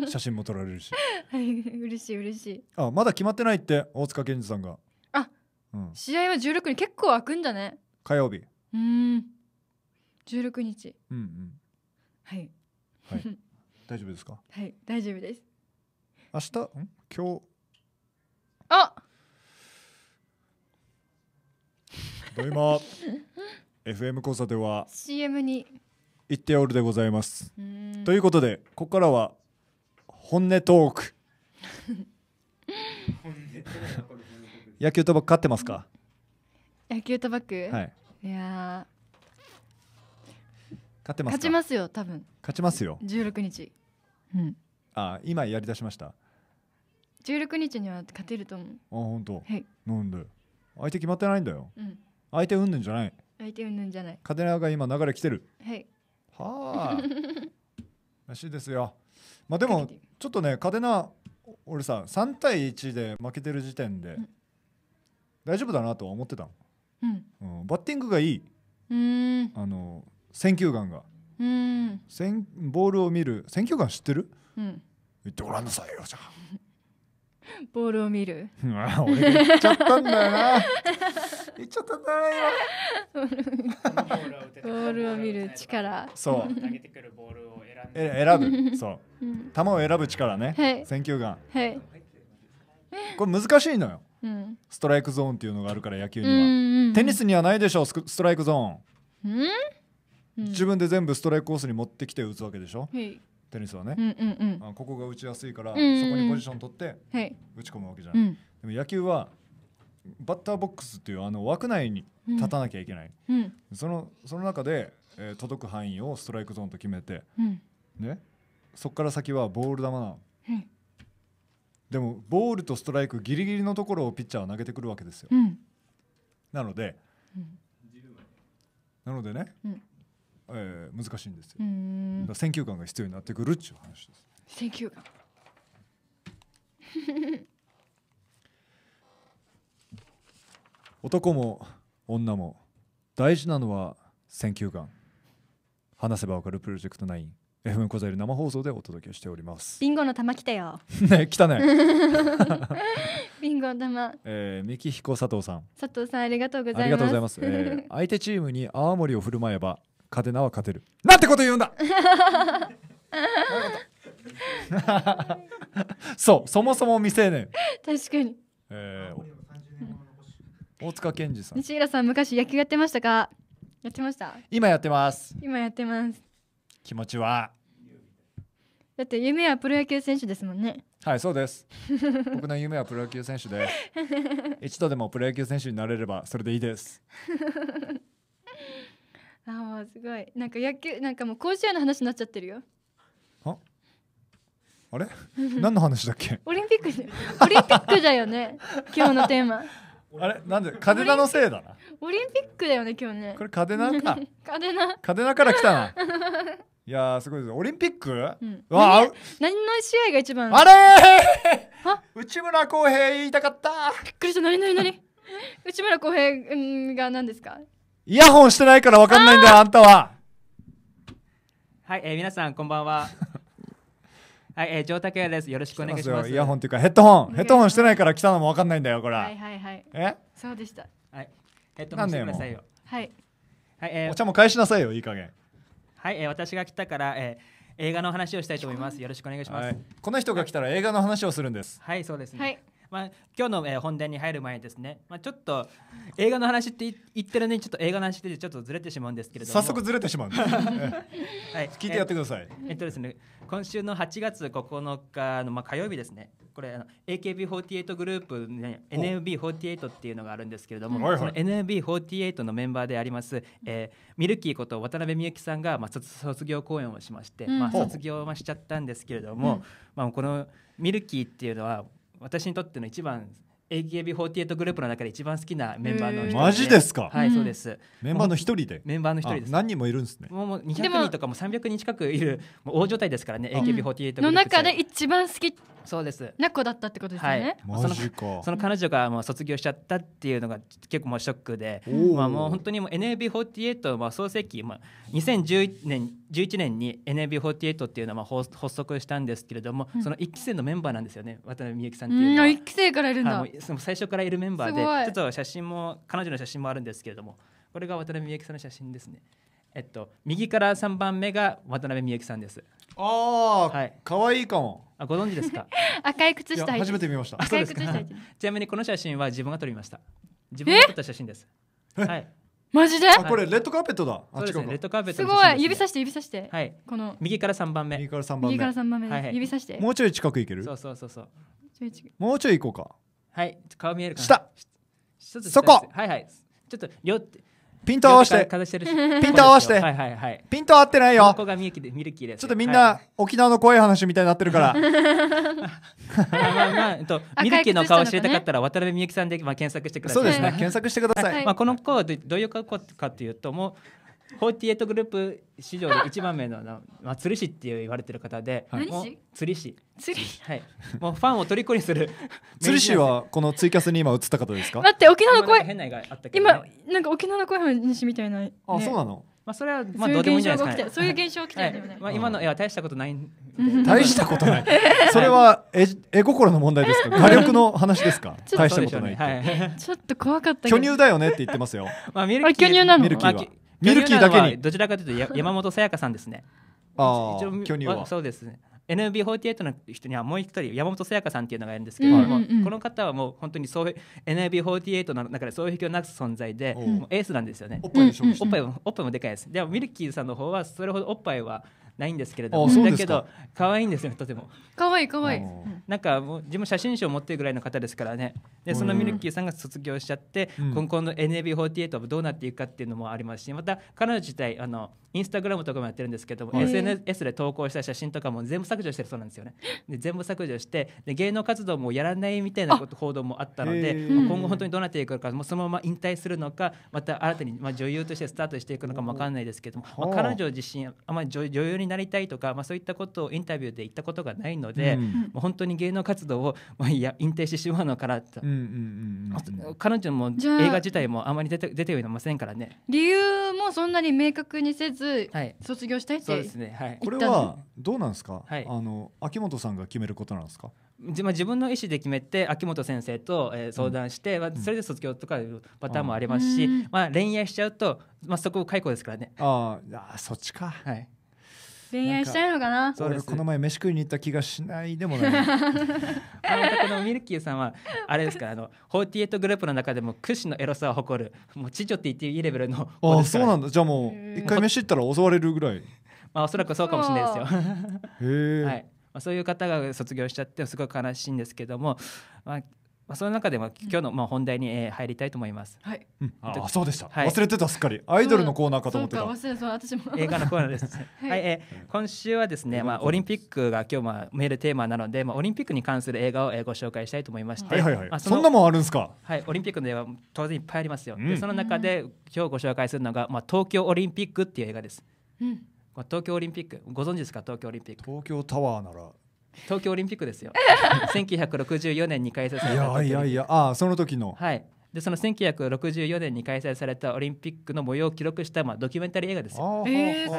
写真も撮られるし。はい、嬉しい嬉しい。あ、まだ決まってないって大塚健二さんが。あ、うん、試合は16に結構開くんじゃね。火曜日うん16日うんうんはい、はい、大丈夫ですか はい大丈夫です明日ん今日あただいま FM 講座では CM に行っておるでございますということでここからは本音トーク 野球とばっかってますか、野球とバッグ、はい、いや勝てます勝ちますよ多分勝ちますよ16日うんあ今やりだしました16日には勝てると思うあ本当。はいなんで相手決まってないんだよ、うん、相手うんぬんじゃない相手うんぬんじゃないカデナが今流れ来てるはいはあ らしいですよまあでもちょっとねカデナ俺さ3対1で負けてる時点で、うん、大丈夫だなとは思ってたのうん、バッティングがいいうん、あの選球眼がうん、ボールを見る選球眼知ってる、うん、言ってごらんなさいよじゃあ ボールを見る俺言っちゃったんだよな 言っちゃったんだよ ボールを見る力そう投選ぶ選ぶそう球を選ぶ力ね、はい、選球眼、はい、これ難しいのよストライクゾーンっていうのがあるから野球には、テニスにはないでしょスストライクゾーン、うん、自分で全部ストライクコースに持ってきて打つわけでしょ、テニスはね、うんうんうん、ここが打ちやすいから、うんうん、そこにポジション取って打ち込むわけじゃない、でも野球はバッターボックスっていうあの枠内に立たなきゃいけない、うん、そのその中で、えー、届く範囲をストライクゾーンと決めて、ね、そこから先はボール球なの。でもボールとストライクギリギリのところをピッチャーは投げてくるわけですよ。うん、なので、うん、なのでね、うん、えー、難しいんですよ。選球眼が必要になってくるっていう話です。選球眼男も女も大事なのは選球眼話せばわかるプロジェクト9 FM 小座より生放送でお届けしておりますビンゴの玉来たよ ね来たね ビンゴの玉、えー、三木彦佐藤さん佐藤さんありがとうございますありがとうございます、えー、相手チームに青森を振る舞えばカテナは勝てるなんてこと言うんだ そうそもそも未成年確かに、えー、大塚健二さん西浦さん昔野球やってましたかやってました今やってます今やってます気持ちはだって夢はプロ野球選手ですもんねはいそうです僕の夢はプロ野球選手で 一度でもプロ野球選手になれればそれでいいです あもうすごいなんか野球なんかもう甲子園の話になっちゃってるよあれ何の話だっけ オリンピックオリンピックだよね今日のテーマあれなんでカデナのせいだなオリンピックだよね今日ねこれカデナかカデナカデナから来たないやすごいですオリンピック、うん、わあ何の試合が一番あれは内村航平言いたかったびっくりした何何何 内村航平が何ですかイヤホンしてないから分かんないんだよあんたははい、えー、皆さんこんばんは はい、えー、上拓屋ですよろしくお願いしますイヤホンっていうかヘッドホンヘッドホンしてないから来たのも分かんないんだよこれはいはいはいえそうでしたはいヘッドホンしてくださいよはい、はいえー、お茶も返しなさいよいい加減はい、えー、私が来たから、えー、映画の話をしたいと思います。よろしくお願いします。はい、この人が来たら映画の話をするんです。はい、そうですね。はい、まあ、今日の、え本題に入る前にですね、まあ、ちょっと映画の話って言ってるねちょっと映画の話でちょっとずれてしまうんですけれども早速ずれてしまうんです、はい、聞いてやってくださいえっとですね今週の8月9日の、まあ、火曜日ですねこれあの AKB48 グループ、ね、NMB48 っていうのがあるんですけれども、はいはい、NMB48 のメンバーであります、えー、ミルキーこと渡辺美幸さんが、まあ、卒業公演をしまして、うん、まあ、卒業はしちゃったんですけれども、うん、まあ、このミルキーっていうのは私にとっての一番 AKB48 グループの中で一番好きなメンバーの人でマジですかはいそうですメンバーの一人でメンバーの一人です何人もいるんですねもう200人とかも300人近くいる大所帯ですからね AKB48 グループの中で一番好きそうです猫だったってことですよね、はい、その その彼女がもう卒業しちゃったっていうのが結構もうショックで、まあ、もう本当にもう NAB48 まあ創世記、まあ、2011年11年に NAB48 っていうのはまあ発足したんですけれども、うん、その1期生のメンバーなんですよね渡辺美幸さんっていうのは、期生からいるんだ、は最初からいるメンバーでちょっと写真も彼女の写真もあるんですけれどもこれが渡辺美幸さんの写真ですねえっと右から3番目が渡辺美幸さんですああ、はい、可愛いかも。あご存知ですか 赤い靴下初めて見ました赤い靴下ち なみにこの写真は自分が撮りました自分が撮った写真ですはいマジであこれレッドカーペットだ違うすねレッドカーペットす,、ごい指さして指さしてはいこの右から3番目右から3番目右から3番目、はいはい、指さしてもうちょい近くいけるそうそうそうそうもうちょい行こうかはい顔見えるかな下そこはいはいちょっと両ピント合わせて。ピント合わせて。はいはいはい。ピント合ってないよ。ここがミルキーです。ちょっとみんな、沖縄の怖い話みたいになってるから。まあまあ、と、ミルキーの顔知りたかったら、渡辺みゆきさんで、まあ、検索してください。そうですね。検索してください。まあ、この子はどういう子かっていうと、もう。ホーティエットグループ史上で一番目のまあ、釣り師って言われてる方で、はい、もう釣り師釣りはいもうファンを虜にする 釣り師はこのツイキャスに今映った方ですか待って沖縄の声変ながあったけど、ね、今なんか沖縄の声の西みたいな、ね、あそうなのまあそれはまあどうでもいいじゃないですか、ね、そういう現象起きてるまあ今の絵は大したことない 大したことない それはえ絵心の問題ですか画力の話ですか大したことない、ちょっと怖かった巨乳だよねって言ってますよまあミルキー巨乳なのミルキーはミルキーだけにどちらかというと 山本さやかさんですねああ巨乳はそうですね NB48 m の人にはもう一人山本さやかさんっていうのがいるんですけども、うんうん、この方はもう本当にそう NB48 m の中で双璧をなく存在で、エースなんですよねおっぱいおっぱいもでかいですでもミルキーさんの方はそれほどおっぱいはないんですけれども、だけど可愛いんですよとても可愛い可愛いなんかもう自分写真集を持ってるぐらいの方ですからねでそのミルキーさんが卒業しちゃって、今後の NAB48 どうなっていくかっていうのもありますしまた彼女自体あのインスタグラムとかもやってるんですけども、SNS で投稿した写真とかも全部削除してるそうなんですよね。で全部削除してで芸能活動もやらないみたいなこと報道もあったので、今後本当にどうなっていくのかもうそのまま引退するのかまた新たに、まあ、女優としてスタートしていくのかも分かんないですけども、まあ、彼女自身あまり女優になりたいとか、まあ、そういったことをインタビューで言ったことがないので、うん、本当に芸能活動を、まあ、いや引退してしまうのかなと、彼女も映画自体もあまり出て出ておりませんからね。理由もそんなに明確にせず月卒業したいって、はい、そうですね、はい、これはどうなんですか、はい、あの秋元さんが決めることなんですか自まあ、自分の意思で決めて秋元先生と、えー、相談して、うん、それで卒業とかいうパターンもありますし、うん、まあ、恋愛しちゃうと、まあ、そこ解雇ですからねああそっちか、はい、恋愛したいのかなそうですこの前飯食いに行った気がしないでもない あのこのミルキーさんはあれですからあの48グループの中でも屈指のエロさを誇るもう知女って言っていいレベルのあそうなんだじゃあもう一回飯行ったら襲われるぐらいまあおそらくそうかもしれないですよへえ、はいまあ、そういう方が卒業しちゃってすごく悲しいんですけども、まあまあ、その中でも今日のまあ本題に、えー、入りたいと思います。はい。うん、あそうでした、はい、忘れてたすっかり。アイドルのコーナーかと思ってた。忘れそう私も。映画のコーナーです。はい、はい、えー、今週はですね、まあオリンピックが今日まあメールテーマなので、まあオリンピックに関する映画を、えー、ご紹介したいと思いまして。はいはいはい。まあ、そんなもんあるんですか。はい、オリンピックの映画当然いっぱいありますよ。うん、でその中で今日ご紹介するのがまあ東京オリンピックっていう映画です。うん。まあ東京オリンピックご存知ですか東京オリンピック。東京タワーなら。東京オリンピックですよ1964 年に開催されたいやいやいやああその時のはいでその1964年に開催されたオリンピックの模様を記録した、まあ、ドキュメンタリー映画ですよ。えー、す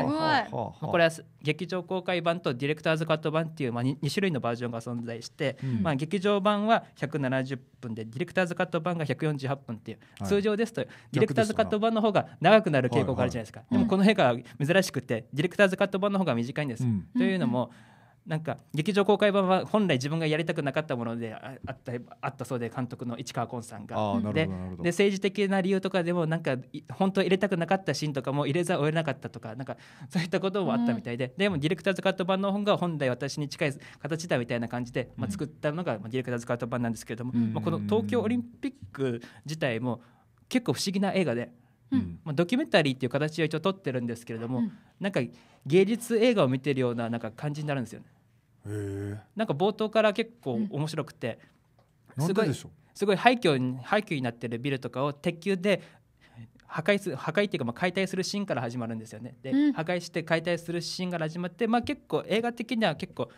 ごい、これは劇場公開版とディレクターズカット版っていう、まあ、2, 種類のバージョンが存在して、うん、まあ、劇場版は170分でディレクターズカット版が148分っていう、通常ですとディレクターズカット版の方が長くなる傾向があるじゃないですか、はいはい、でもこの映画は珍しくてディレクターズカット版の方が短いんです。うん、というのも、うんなんか劇場公開版は本来自分がやりたくなかったものであったあったそうで監督の市川崑さんがでで政治的な理由とかでもなんか本当入れたくなかったシーンとかも入れざるを得なかったとかなんかそういったこともあったみたいで、うん、でもディレクターズカット版の本が本来私に近い形だみたいな感じで、まあ、作ったのがディレクターズカット版なんですけれども、うん、まあ、この東京オリンピック自体も結構不思議な映画で。うん、まあ、ドキュメンタリーっていう形を一応撮ってるんですけれども、うん、なんか芸術映画を見てるようななんか感じになるんですよね。なんか冒頭から結構面白くて、うん、すごいすごい廃墟に廃墟になってるビルとかを鉄球で破壊す破壊っていうかまあ解体するシーンから始まるんですよね。で、うん、破壊して解体するシーンから始まって、まあ、結構映画的には結構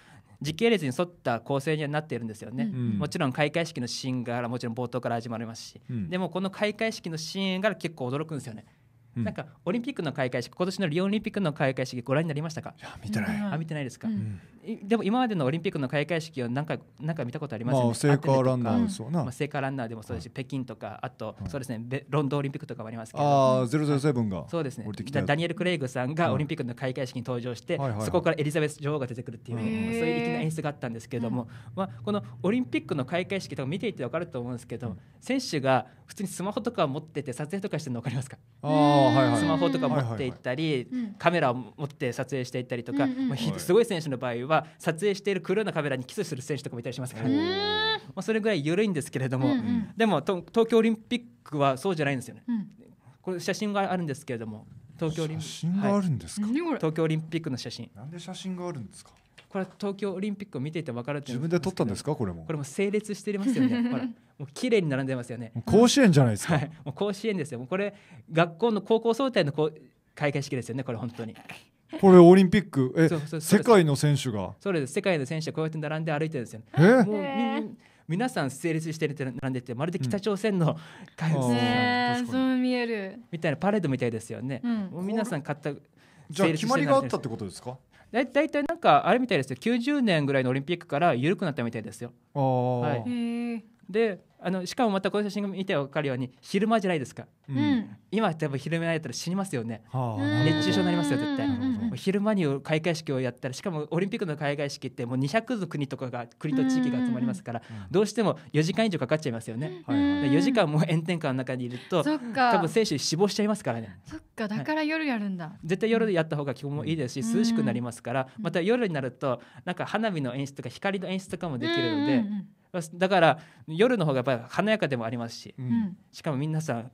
時系列に沿った構成にはなっているんですよね、うん、もちろん開会式のシーンからもちろん冒頭から始まりますし、うん、でもこの開会式のシーンから結構驚くんですよね。なんかオリンピックの開会式今年のリオオリンピックの開会式ご覧になりましたかいや見てないあ見てないですか、でも今までのオリンピックの開会式を何回何見たことありますよね。まあ、聖火ランナーな。まあ、聖火ランナーでもそうですし、北京とかあと、そうですねロンドンオリンピックとかもありますけど。ああゼロゼロセブンが。そうですね。ダニエルクレイグさんがオリンピックの開会式に登場して、そこからエリザベス女王が出てくるっていう、そういう粋な演出があったんですけれども、まあこのオリンピックの開会式とか見ていてわかると思うんですけど、選手が普通にスマホとか持ってて撮影とかしてるのわかりますか？ああはいはい。スマホとか持っていったり、カメラを持って撮影していったりとか、まあすごい選手の場合は。撮影している黒のカメラにキスする選手とかもいたりしますから、まあ、それぐらい緩いんですけれども、うんうん、でも東京オリンピックはそうじゃないんですよね。うん、これ写真があるんですけれども東京オリンピック写真があるんですか、はい、東京オリンピックの写真なんで写真があるんですかこれは東京オリンピックを見ていて分かる自分で撮ったんですかこれもこれも整列してますよね ほらもう綺麗に並んでますよね甲子園じゃないですか、はい、もう甲子園ですよこれ学校の高校総体のこう開会式ですよねこれ本当に これオリンピックえ世界の選手がそうです世界の選手がこうやって並んで歩いてるんですよ、ね、えもう皆さん整列して並んでてまるで北朝鮮の会議、うん、ねそう見えるみたいなパレードみたいですよね、うん、もう皆さん買ったじゃあ決まりがあったってことですかだいたいなんかあれみたいですよ90年ぐらいのオリンピックから緩くなったみたいですよ。はい、であのしかもまたこの写真見て分かるように昼間じゃないですか、うん、今多分昼間やったら死にますよね、はあ、熱中症になりますよ絶対、昼間に開会式をやったらしかもオリンピックの開会式ってもう200の国とかが国と地域が集まりますから、うどうしても4時間以上かかっちゃいますよね、はい、4時間も炎天下の中にいると多分選手死亡しちゃいますからねそっかだから夜やるんだ、はい、絶対夜やった方が気候もいいですし涼しくなりますから、また夜になるとなんか花火の演出とか光の演出とかもできるので、ううんだから夜の方がやっぱ華やかでもありますし、うん、しかも皆さん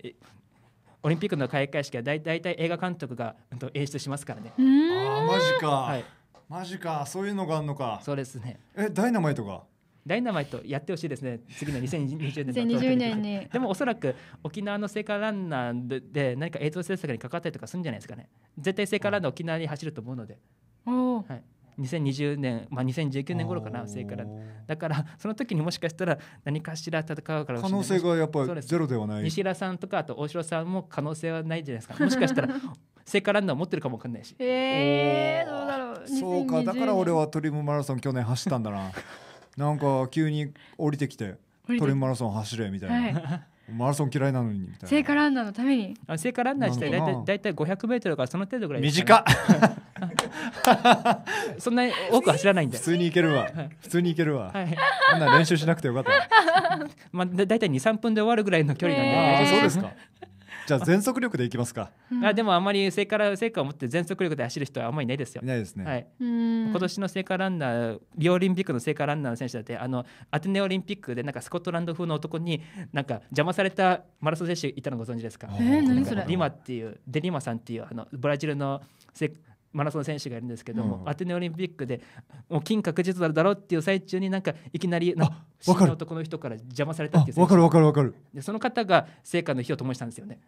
オリンピックの開会式は大体映画監督が演出しますからね。ああマジか、はい、マジかそういうのがあるのか。そうですね。えダイナマイトがダイナマイトやってほしいですね、次の2020年の2020年に。でもおそらく沖縄の聖火ランナーで何か映像制作にかかったりとかするんじゃないですかね。絶対聖火ランナー沖縄に走ると思うので。はい、2020年、まあ、2019年頃かな生からだから その時にもしかしたら何かしら戦うから可能性がやっぱりゼロではない西田さんとかあと大城さんも可能性はないじゃないですか もしかしたら聖火ランナー持ってるかもわかんないし。え ー、どうだろう。そうか、だから俺はトリムマラソン去年走ったんだな。なんか急に降りてきて、トリムマラソン走れみたいな。はいマラソン嫌いなのにみたいな聖火ランナーのためにあ聖火ランナー自体大体い体500メートルからその程度ぐらい、ね、短 そんなに多く走らないんで普通にいけるわ普通にいけるわ、はい、あんな練習しなくてよかった まあだ大体23分で終わるぐらいの距離なんで、えー、そうですかじゃあ全速力でいきますか、あでもあんまり聖火成果を持って全速力で走る人はあんまりいないですよいないですね、はい、今年の聖火ランナーリオオリンピックの聖火ランナーの選手だってあのアテネオリンピックでなんかスコットランド風の男になんか邪魔されたマラソン選手いたのご存知ですか,、ええ、何それリマっていうデリマさんっていうあのブラジルのせマラソン選手がいるんですけども、うん、アテネオリンピックでもう金確実だろうっていう最中になんかいきなりな死の男の人から邪魔されたっていうわかるわかるわかるでその方が聖火の火を灯したんですよね。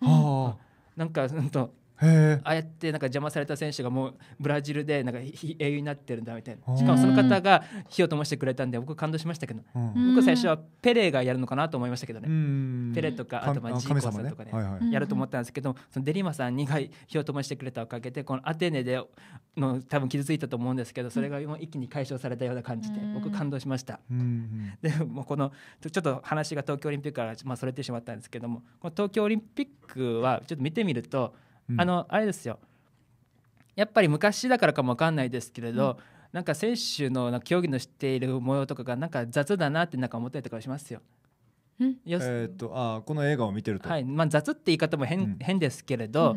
はあ、なんか、うんとああやってなんか邪魔された選手がもうブラジルでなんか英雄になってるんだみたいなしかもその方が火を灯してくれたんで僕感動しましたけど、うん、僕最初はペレがやるのかなと思いましたけどね、うん、ペレとかあとまあジーコさんとかね、ねはいはい、やると思ったんですけどそのデリマさんに火を灯してくれたおかげでこのアテネでの多分傷ついたと思うんですけどそれがもう一気に解消されたような感じで僕感動しました。うん、でもこのちょっと話が東京オリンピックからまあそれてしまったんですけどもこの東京オリンピックはちょっと見てみるとあのあれですよやっぱり昔だからかも分かんないですけれど、うん、なんか選手の競技の知っている模様とかがなんか雑だなってなんか思ったりとかしますよ。えっとあこの映画を見てると、はいまあ、雑って言い方も変うん、変ですけれど、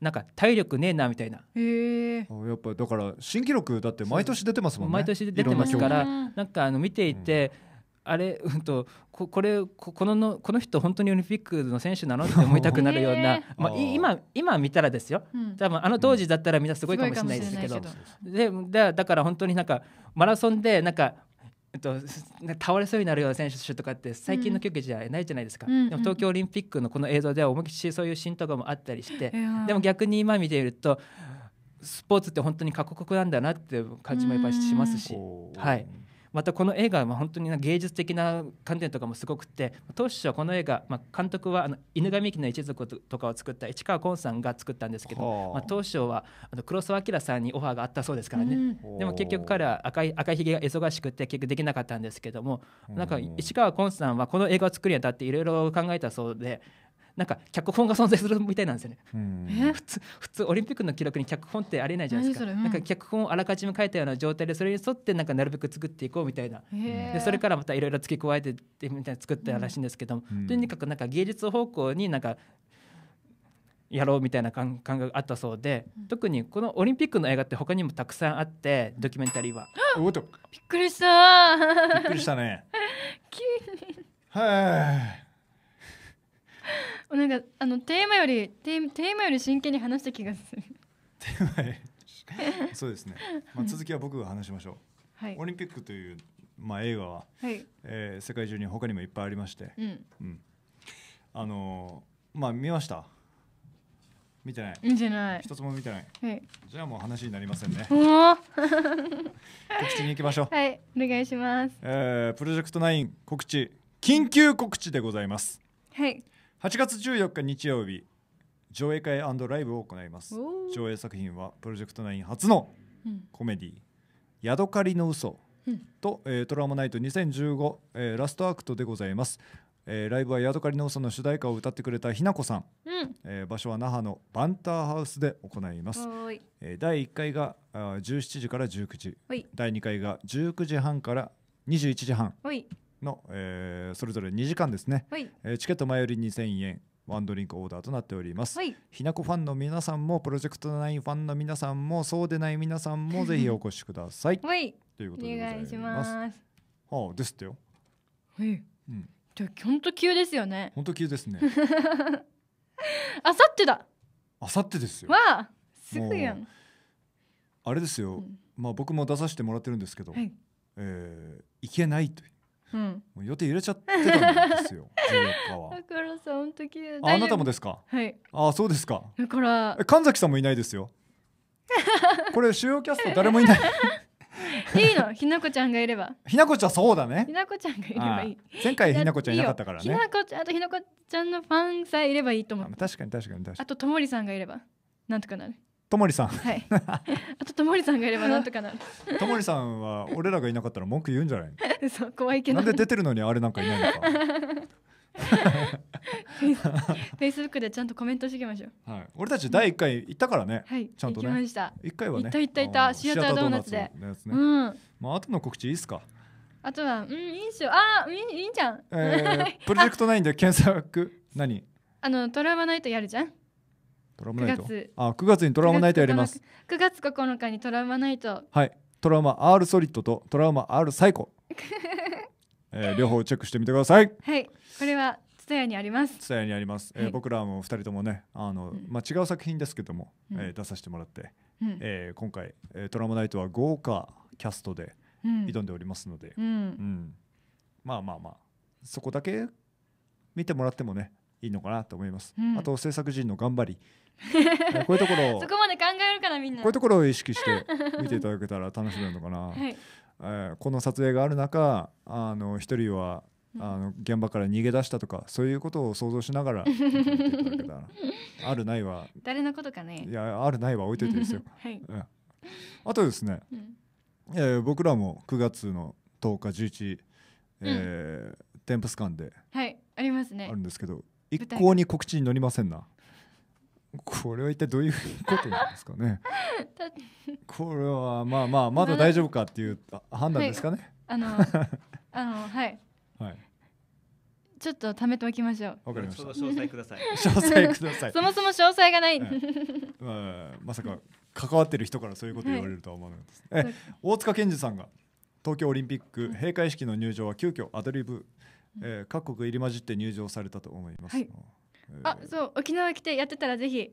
なんか体力ねえなみたいなへやっぱだから新記録だって毎年出てますもんね毎年出てますからなんかあの見ていて、うんあれ、うんと、ここれここのこの人本当にオリンピックの選手なのって思いたくなるような、まあ、今今見たらですよ、多分あの当時だったらみんなすごいかもしれないですけど,、でだだから本当になんかマラソンでなんかえっと、倒れそうになるような選手とかって最近の競技じゃないじゃないですか、うん、でも東京オリンピックのこの映像では思いっきりそういうシーンとかもあったりして、でも逆に今見ているとスポーツって本当に過酷なんだなって感じもやっぱりしますし。はいまたこの映画は本当に芸術的な観点とかもすごくて当初はこの映画、まあ、監督はあの犬神家の一族とかを作った市川崑さんが作ったんですけど、まあ、当初はあの黒澤明さんにオファーがあったそうですからね、うん、でも結局彼は赤い赤ひげが忙しくて結局できなかったんですけどもなんか市川崑さんはこの映画を作るにあたっていろいろ考えたそうでなんか脚本が存在するみたいなんですよね。普通普通オリンピックの記録に脚本ってありえないじゃないですか。うん、なんか脚本をあらかじめ書いたような状態でそれに沿ってなんかなるべく作っていこうみたいな。でそれからまたいろいろ付け加えてみたいな作ったらしいんですけども、うん、とにかくなんか芸術方向になんかやろうみたいな感覚があったそうで、特にこのオリンピックの映画って他にもたくさんあってドキュメンタリーは。びっくりした。びっくりしたね。急に。はい。なんかあのテーマよりテーマより真剣に話した気がする。テーマへ。そうですね。まあ続きは僕が話しましょう。はい、オリンピックというまあ映画は、はい、えー、世界中に他にもいっぱいありまして、うん、うん、あのー、まあ見ました。見てない。見てない。一つも見てない。はい、じゃあもう話になりませんね。おお。告知に行きましょう。はい、お願いします。えー、プロジェクトナイン告知緊急告知でございます。はい。8月14日日曜日上映会ライブを行います上映作品はプロジェクト9初のコメディー、ヤドカリの嘘と、うん、トラウマナイト2015、えー、ラストアクトでございます、えー、ライブは「ヤドカリの嘘の主題歌を歌ってくれたひなこさん、うん、えー、場所は那覇のバンターハウスで行います、えー、第1回があ17時から19時第2回が19時半から21時半の、えー、それぞれ2時間ですね、はい、えー、チケット前より2000円ワンドリンクオーダーとなっております、はい、ひなこファンの皆さんもプロジェクト9ファンの皆さんもそうでない皆さんもぜひお越しください、はい、ということでお願いしますはあですってよはい、うん、じゃ本当急ですよね本当急ですね あさってだあさってですよわすぐやんあれですよ、うん、まあ僕も出させてもらってるんですけど、はい、えー、いけないといううん、予定入れちゃってたんですよ 14日はだからさあの時あなたもですかはいあそうですかだから神崎さんもいないですよ これ主要キャスト誰もいない いいのひなこちゃんがいればひなこちゃんそうだねひなこちゃんがいればいい前回ひなこちゃんいなかったからねひなこちゃんあとひなこちゃんのファンさえいればいいと思う確かに確かに確かにあとともりさんがいればなんとかなるともりさん、はい、あとともりさんがいればなんとかなるともりさんは俺らがいなかったら文句言うんじゃないそう 怖いけどなんで出てるのにあれなんかいないのかフェイスブックでちゃんとコメントしていきましょう、はい、俺たち第一回行ったからね、はい、ちゃんとね行きました一回はね行った行った行ったシアタードーナツでうん、まあ後の告知いいっすかあとはうんいいっしょあいいいいんじゃん、ええ。プロジェクトないんで検索何あのトラウマナイトやるじゃんトラウマナイト。9月あ9月にトラウマナイトやります。九月九日にトラウマナイト。はい。トラウマ R ソリッドとトラウマ R サイコ。えー、両方チェックしてみてください。はい。これはツタにあります。ツタにあります。えー、はい、僕らも二人ともね、あの、うん、まあ違う作品ですけども、うん、えー、出させてもらって、うん、えー、今回、えトラマナイトは豪華キャストで挑んでおりますので、うん、うん、まあまあまあそこだけ見てもらってもね、いいのかなと思います、うん、あと制作陣の頑張り こういうところそこまで考えるからみんなこういうところを意識して 見ていただけたら楽しめるのかな、はい、えー、この撮影がある中あの一人はあの現場から逃げ出したとかそういうことを想像しながら あるないは誰のことかねいやあるないは置いといてですよ、はい、えん、あとですね、うん、えー、僕らも9月の10日11、えーうん、テンプス館で、はいありますねあるんですけど一向に告知に乗りませんなこれは一体どういうことなんですかね これはまあまあまだ大丈夫かっていう判断ですかね、はい、あのあのはい、はい、ちょっと貯めておきましょうわかりました詳細ください詳細ください そもそも詳細がない、はい、まあ、まさか関わってる人からそういうこと言われるとは思わないったです、え大塚健二さんが東京オリンピック閉会式の入場は急遽アドリブ、えー、各国入り混じって入場されたと思います、はいえー、あそう沖縄来てやってたらぜひ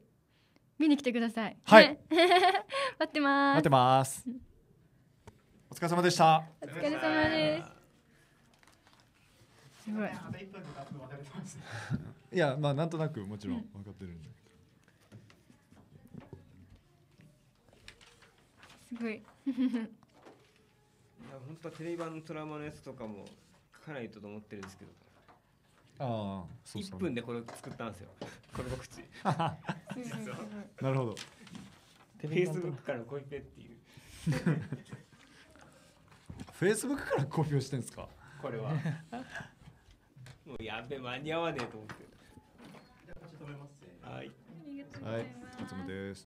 見に来てくださいはい 待ってます待ってますお疲れ様でしたお疲れ様ですすごい。いや、まあ、なんとなく、もちろん、分かってるんだけど。すごい。いや、本当はテレビ版のトラウマのやつとかも、かないとと思ってるんですけどああそうそう1分でこれを作ったんですよ この告知 なるほどフェイスブックからコピペっていうフェイスブックからコピをしてんですかこれはもうやべ間に合わねえと思ってはいありがとうございます